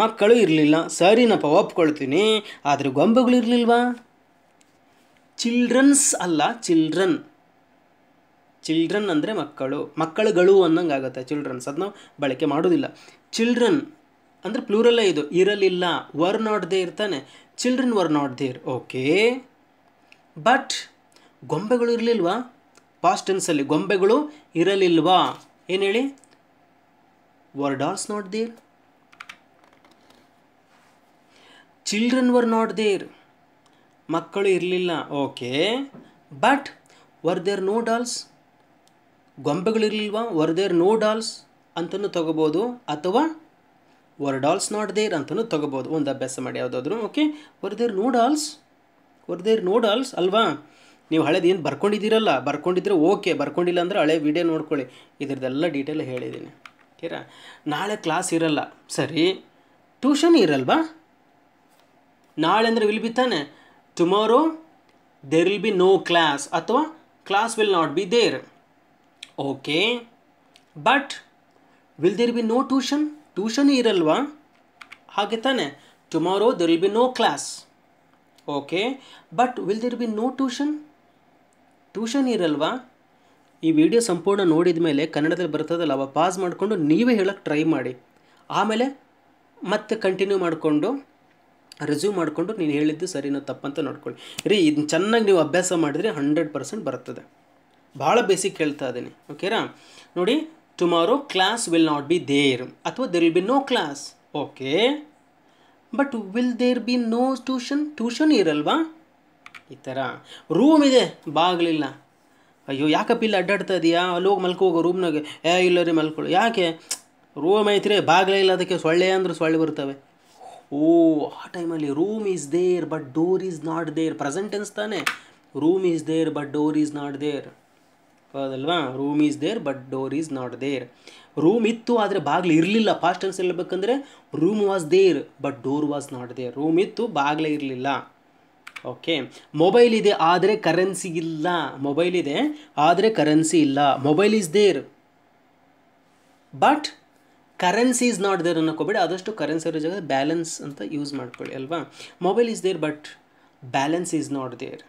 ಮಕ್ಕಳು ಇರಲಿಲ್ಲ ಸರಿನಪ್ಪ ಒಪ್ಕೊಳ್ತೀನಿ ಆದರೆ ಗೊಂಬೆಗಳು ಇರಲಿಲ್ವಾ ಚಿಲ್ಡ್ರನ್ಸ್ ಅಲ್ಲ ಚಿಲ್ಡ್ರನ್ ಚಿಲ್ಡ್ರನ್ ಅಂದರೆ ಮಕ್ಕಳು ಮಕ್ಕಳುಗಳು ಅಂದಂಗೆ ಆಗುತ್ತೆ ಚಿಲ್ಡ್ರನ್ಸ್ ಅದನ್ನ ಬಳಕೆ ಮಾಡೋದಿಲ್ಲ ಚಿಲ್ಡ್ರನ್ ಅಂದರೆ ಪ್ಲೂರಲ್ಲೇ ಇದು ಇರಲಿಲ್ಲ ವರ್ ನೋಡದೆ ಇರ್ತಾನೆ children were not there okay but ಗೊಂಬೆಗಳು ಇರಲಿಲ್ವಾ ಪಾಸ್ಟ್ ಗೊಂಬೆಗಳು ಇರಲಿಲ್ವಾ ಏನು ಹೇಳಿ were dolls not there children were not there ಮಕ್ಕಳು ಇರಲಿಲ್ಲ okay but were there no dolls ಗೊಂಬೆಗಳು ಇರಲಿಲ್ವಾ ವರ್ ದೇರ್ ನೋ ಡಾಲ್ಸ್ ಅಂತಲೂ ತಗೋಬೋದು ಅಥವಾ ವರ್ಡ್ ಆಲ್ಸ್ ನಾಟ್ ದೇರ್ ಅಂತಲೂ ತೊಗೋಬೋದು ಒಂದು ಅಭ್ಯಾಸ ಮಾಡಿ ಯಾವುದಾದ್ರು okay were there no dolls were there no dolls ಅಲ್ವಾ ನೀವು ಹಳೇದು ಏನು ಬರ್ಕೊಂಡಿದ್ದೀರಲ್ಲ ಬರ್ಕೊಂಡಿದ್ರೆ ಓಕೆ ಬರ್ಕೊಂಡಿಲ್ಲ ಅಂದರೆ ಹಳೆ ವಿಡಿಯೋ ನೋಡ್ಕೊಳ್ಳಿ ಇದ್ರದ್ದೆಲ್ಲ ಡೀಟೇಲ್ ಹೇಳಿದ್ದೀನಿ ಓಕೆರಾ ನಾಳೆ ಕ್ಲಾಸ್ ಇರಲ್ಲ ಸರಿ ಟ್ಯೂಷನ್ ಇರಲ್ವಾ ನಾಳೆ ಅಂದರೆ ವಿಲ್ ಬಿ ತಾನೆ tomorrow there will be no class ಅಥವಾ class will not be there okay but will there be no tuition tuition ಇರಲ್ವಾ ಹಾಗೆ ತಾನೆ tomorrow there will be no class okay but will there be no tuition tuition ಇರಲ್ವಾ ಈ video ಸಂಪೂರ್ಣ ನೋಡಿದ ಮೇಲೆ ಕನ್ನಡದಲ್ಲಿ ಬರ್ತದಲ್ಲ ಅವಾಗ ಪಾಸ್ ಮಾಡಿಕೊಂಡು ನೀವೇ ಹೇಳಕ್ಕೆ ಟ್ರೈ ಮಾಡಿ ಆಮೇಲೆ ಮತ್ತೆ ಕಂಟಿನ್ಯೂ ಮಾಡಿಕೊಂಡು ರೆಸ್ಯೂಮ್ ಮಾಡಿಕೊಂಡು ನೀನು ಹೇಳಿದ್ದು ಸರಿನೋ ತಪ್ಪಂತ ನೋಡ್ಕೊಳ್ಳಿ ರೀ ಇದನ್ನ ಚೆನ್ನಾಗಿ ನೀವು ಅಭ್ಯಾಸ ಮಾಡಿದರೆ ಹಂಡ್ರೆಡ್ ಪರ್ಸೆಂಟ್ ಬರ್ತದೆ ಭಾಳ ಬೇಸಿಕ್ ಹೇಳ್ತಾ ಇದ್ದೀನಿ ಓಕೆರಾ ನೋಡಿ tomorrow class will not be there ಅಥವಾ there will be no class okay but will there be no tuition tuition ಇರಲ್ವಾ ಈ ಥರ ರೂಮ್ ಇದೆ ಬಾಗಲಿಲ್ಲ ಅಯ್ಯೋ ಯಾಕಪ್ಪ ಇಲ್ಲಿ ಅಡ್ಡಾಡ್ತಾ ಇದೆಯಾ ಅಲ್ಲಿ ಹೋಗಿ ಮಲ್ಕೋಗೋ ರೂಮ್ನಾಗೆ ಏ ಇಲ್ಲ ರೀ ಮಲ್ಕೊಳ್ಳಿ ಯಾಕೆ ರೂಮ್ ಐತ್ರಿ ಬಾಗಿಲೇ ಇಲ್ಲ ಅದಕ್ಕೆ ಸೊಳ್ಳೆ ಅಂದ್ರೆ ಸೊಳ್ಳೆ ಬರ್ತವೆ ಓ ಆ ಟೈಮಲ್ಲಿ room is there but door is not there present tense ತಾನೆ room is there but door is not there ಹೌದಲ್ವಾ room is there but door is not there ರೂಮ್ ಇತ್ತು ಆದರೆ ಬಾಗಿಲು ಇರಲಿಲ್ಲ ಫಾಸ್ಟ್ ಟೆನ್ಸ್ ಹೇಳ್ಬೇಕಂದ್ರೆ room was there but door was not there ರೂಮ್ ಇತ್ತು ಬಾಗಿಲೇ ಇರಲಿಲ್ಲ ಓಕೆ ಮೊಬೈಲ್ ಇದೆ ಆದರೆ ಕರೆನ್ಸಿ ಇಲ್ಲ ಮೊಬೈಲ್ ಇದೆ ಆದರೆ ಕರೆನ್ಸಿ ಇಲ್ಲ mobile is there but currency is not there ಅನ್ನೋಕೋಬೇಡಿ ಆದಷ್ಟು ಕರೆನ್ಸಿ ಇರೋ ಜಾಗ ಬ್ಯಾಲೆನ್ಸ್ ಅಂತ ಯೂಸ್ ಮಾಡ್ಕೊಳ್ಳಿ ಅಲ್ವಾ mobile is there but balance is not there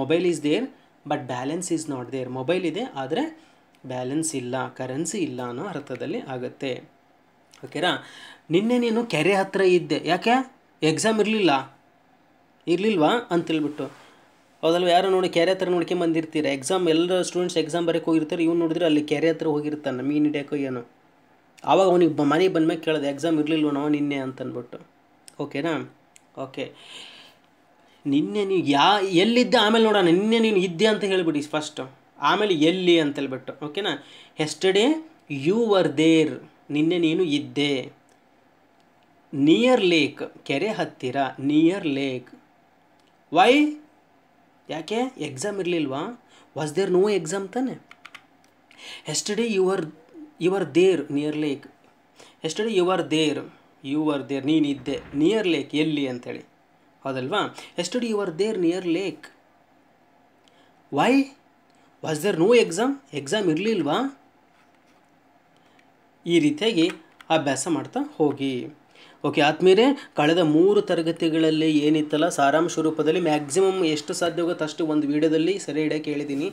mobile is there but balance is not there mobile ಇದೆ ಆದರೆ ಬ್ಯಾಲೆನ್ಸ್ ಇಲ್ಲ ಕರೆನ್ಸಿ ಇಲ್ಲ ಅನ್ನೋ ಅರ್ಥದಲ್ಲಿ ಆಗುತ್ತೆ ಓಕೆನಾ ನಿನ್ನೆ ನೀನು ಕೆರೆ ಹತ್ತಿರ ಇದ್ದೆ ಯಾಕೆ ಎಕ್ಸಾಮ್ ಇರಲಿಲ್ಲ ಇರಲಿಲ್ವಾ ಅಂತೇಳ್ಬಿಟ್ಟು ಹೌದಲ್ವ ಯಾರು ನೋಡಿ ಕೆರೆ ಹತ್ರ ನೋಡ್ಕೊಂಡು ಬಂದಿರ್ತೀರ ಎಕ್ಸಾಮ್ ಎಲ್ಲರ ಸ್ಟೂಡೆಂಟ್ಸ್ ಎಕ್ಸಾಮ್ ಬರೋಕ್ಕೆ ಹೋಗಿರ್ತಾರೆ ಇವ್ನು ನೋಡಿದ್ರೆ ಅಲ್ಲಿ ಕೆರೆ ಹತ್ರ ಹೋಗಿರ್ತಾನೆ ಮೀನು ಹಿಡಿಯೋಕೋ ಏನೋ ಆವಾಗ ಅವನಿಗೆ ಮನೆಗೆ ಬಂದ ಮೇಲೆ ಕೇಳಿದೆ ಎಕ್ಸಾಮ್ ಇರಲಿಲ್ವನೋ ನಿನ್ನೆ ಅಂತನ್ಬಿಟ್ಟು ಓಕೆನಾ ಓಕೆ ನಿನ್ನೆ ನೀವು ಯಾ ಎಲ್ಲಿದ್ದೆ ಆಮೇಲೆ ನೋಡೋಣ ನಿನ್ನೆ ನೀನು ಇದ್ದೆ ಅಂತ ಹೇಳಿಬಿಡಿ ಫಸ್ಟ್ ಆಮೇಲೆ ಎಲ್ಲಿ ಅಂತ ಹೇಳ್ಬಿಟ್ಟು ಓಕೆನಾ ಎಸ್ಟಡೇ ಯು ವರ್ ದೇರ್ ನಿನ್ನೆ ನೀನು ಇದ್ದೆ ನಿಯರ್ ಲೇಕ್ ಕೆರೆ ಹತ್ತಿರ ನಿಯರ್ ಲೇಕ್ ವೈ ಯಾಕೆ ಎಕ್ಸಾಮ್ ಇರಲಿಲ್ವಾ ವಾಸ್ ದೇರ್ ನೋ ಎಕ್ಸಾಮ್ ತಾನೆ yesterday you are you are there near lake day you are there you were there ನೀನು ಇದ್ದೆ ನಿಯರ್ ಲೇಕ್ ಎಲ್ಲಿ ಅಂತೇಳಿ ಹೌದಲ್ವಾ ಡಿ you are there near lake why was there no exam exam ಇರಲಿಲ್ವಾ ಈ ರೀತಿಯಾಗಿ ಅಭ್ಯಾಸ ಮಾಡ್ತಾ ಹೋಗಿ ಓಕೆ ಆದ್ಮೇಲೆ ಕಳೆದ ಮೂರು ತರಗತಿಗಳಲ್ಲಿ ಏನಿತ್ತಲ್ಲ ಸಾರಾಂಶ ರೂಪದಲ್ಲಿ ಮ್ಯಾಕ್ಸಿಮಮ್ ಎಷ್ಟು ಸಾಧ್ಯ ಅಷ್ಟು ಒಂದು ವೀಡಿಯೋದಲ್ಲಿ ಸರಿ ಹಿಡಿಯೋಕೆ ಹೇಳಿದ್ದೀನಿ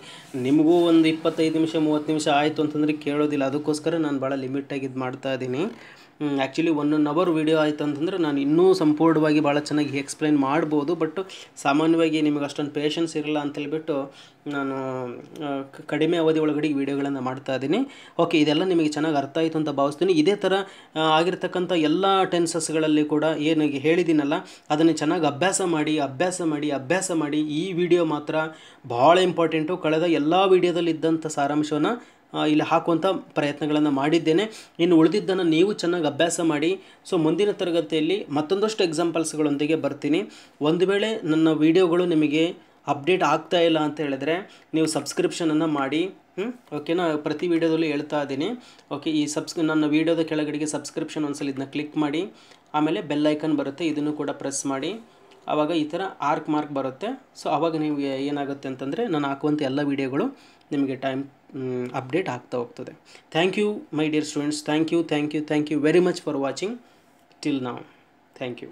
ನಿಮಗೂ ಒಂದು ಇಪ್ಪತ್ತೈದು ನಿಮಿಷ ಮೂವತ್ತು ನಿಮಿಷ ಆಯಿತು ಅಂತಂದರೆ ಕೇಳೋದಿಲ್ಲ ಅದಕ್ಕೋಸ್ಕರ ನಾನು ಭಾಳ ಲಿಮಿಟಾಗಿ ಇದು ಮಾಡ್ತಾ ಇದ್ದೀನಿ actually one one hour video ಆಯಿತು ಅಂತಂದ್ರೆ ನಾನು ಇನ್ನೂ ಸಂಪೂರ್ಣವಾಗಿ ಭಾಳ ಚೆನ್ನಾಗಿ ಎಕ್ಸ್ಪ್ಲೈನ್ ಮಾಡ್ಬೋದು ಬಟ್ ಸಾಮಾನ್ಯವಾಗಿ ನಿಮಗೆ ಅಷ್ಟೊಂದು ಪೇಷನ್ಸ್ ಇರಲ್ಲ ಅಂತೇಳ್ಬಿಟ್ಟು ನಾನು ಕಡಿಮೆ ಅವಧಿ ಒಳಗಡೆ ವೀಡಿಯೋಗಳನ್ನು ಮಾಡ್ತಾ ಇದ್ದೀನಿ ಓಕೆ ಇದೆಲ್ಲ ನಿಮಗೆ ಚೆನ್ನಾಗಿ ಅರ್ಥ ಆಯಿತು ಅಂತ ಭಾವಿಸ್ತೀನಿ ಇದೇ ಥರ ಆಗಿರ್ತಕ್ಕಂಥ ಎಲ್ಲ ಟೆನ್ಸಸ್ಗಳಲ್ಲಿ ಕೂಡ ಏನು ಹೇಳಿದ್ದೀನಲ್ಲ ಅದನ್ನು ಚೆನ್ನಾಗಿ ಅಭ್ಯಾಸ ಮಾಡಿ ಅಭ್ಯಾಸ ಮಾಡಿ ಅಭ್ಯಾಸ ಮಾಡಿ ಈ ವಿಡಿಯೋ ಮಾತ್ರ ಭಾಳ ಇಂಪಾರ್ಟೆಂಟು ಕಳೆದ ಎಲ್ಲ ವಿಡಿಯೋದಲ್ಲಿ ಇದ್ದಂಥ ಸಾರಾಂಶವನ್ನು ಇಲ್ಲಿ ಹಾಕುವಂಥ ಪ್ರಯತ್ನಗಳನ್ನು ಮಾಡಿದ್ದೇನೆ ಇನ್ನು ಉಳಿದಿದ್ದನ್ನು ನೀವು ಚೆನ್ನಾಗಿ ಅಭ್ಯಾಸ ಮಾಡಿ ಸೊ ಮುಂದಿನ ತರಗತಿಯಲ್ಲಿ ಮತ್ತೊಂದಷ್ಟು ಎಕ್ಸಾಂಪಲ್ಸ್ಗಳೊಂದಿಗೆ ಬರ್ತೀನಿ ಒಂದು ವೇಳೆ ನನ್ನ ವೀಡಿಯೋಗಳು ನಿಮಗೆ ಅಪ್ಡೇಟ್ ಆಗ್ತಾ ಇಲ್ಲ ಅಂತ ಹೇಳಿದ್ರೆ ನೀವು ಸಬ್ಸ್ಕ್ರಿಪ್ಷನನ್ನು ಮಾಡಿ ಹ್ಞೂ ಓಕೆನಾ ಪ್ರತಿ ವೀಡಿಯೋದಲ್ಲೂ ಹೇಳ್ತಾ ಇದ್ದೀನಿ ಓಕೆ ಈ ಸಬ್ಸ್ ನನ್ನ ವೀಡಿಯೋದ ಕೆಳಗಡೆಗೆ ಸಬ್ಸ್ಕ್ರಿಪ್ಷನ್ ಒಂದ್ಸಲ ಇದನ್ನ ಕ್ಲಿಕ್ ಮಾಡಿ ಆಮೇಲೆ ಬೆಲ್ ಐಕನ್ ಬರುತ್ತೆ ಇದನ್ನು ಕೂಡ ಪ್ರೆಸ್ ಮಾಡಿ ಆವಾಗ ಈ ಥರ ಆರ್ಕ್ ಮಾರ್ಕ್ ಬರುತ್ತೆ ಸೊ ಆವಾಗ ನಿಮಗೆ ಏನಾಗುತ್ತೆ ಅಂತಂದರೆ ನಾನು ಹಾಕುವಂಥ ಎಲ್ಲ ವೀಡಿಯೋಗಳು ನಿಮಗೆ ಟೈಮ್ ಅಪ್ಡೇಟ್ ಆಗ್ತಾ ಹೋಗ್ತದೆ thank you my dear students thank you thank you thank you very much for watching till ನಾವು ಥ್ಯಾಂಕ್ ಯು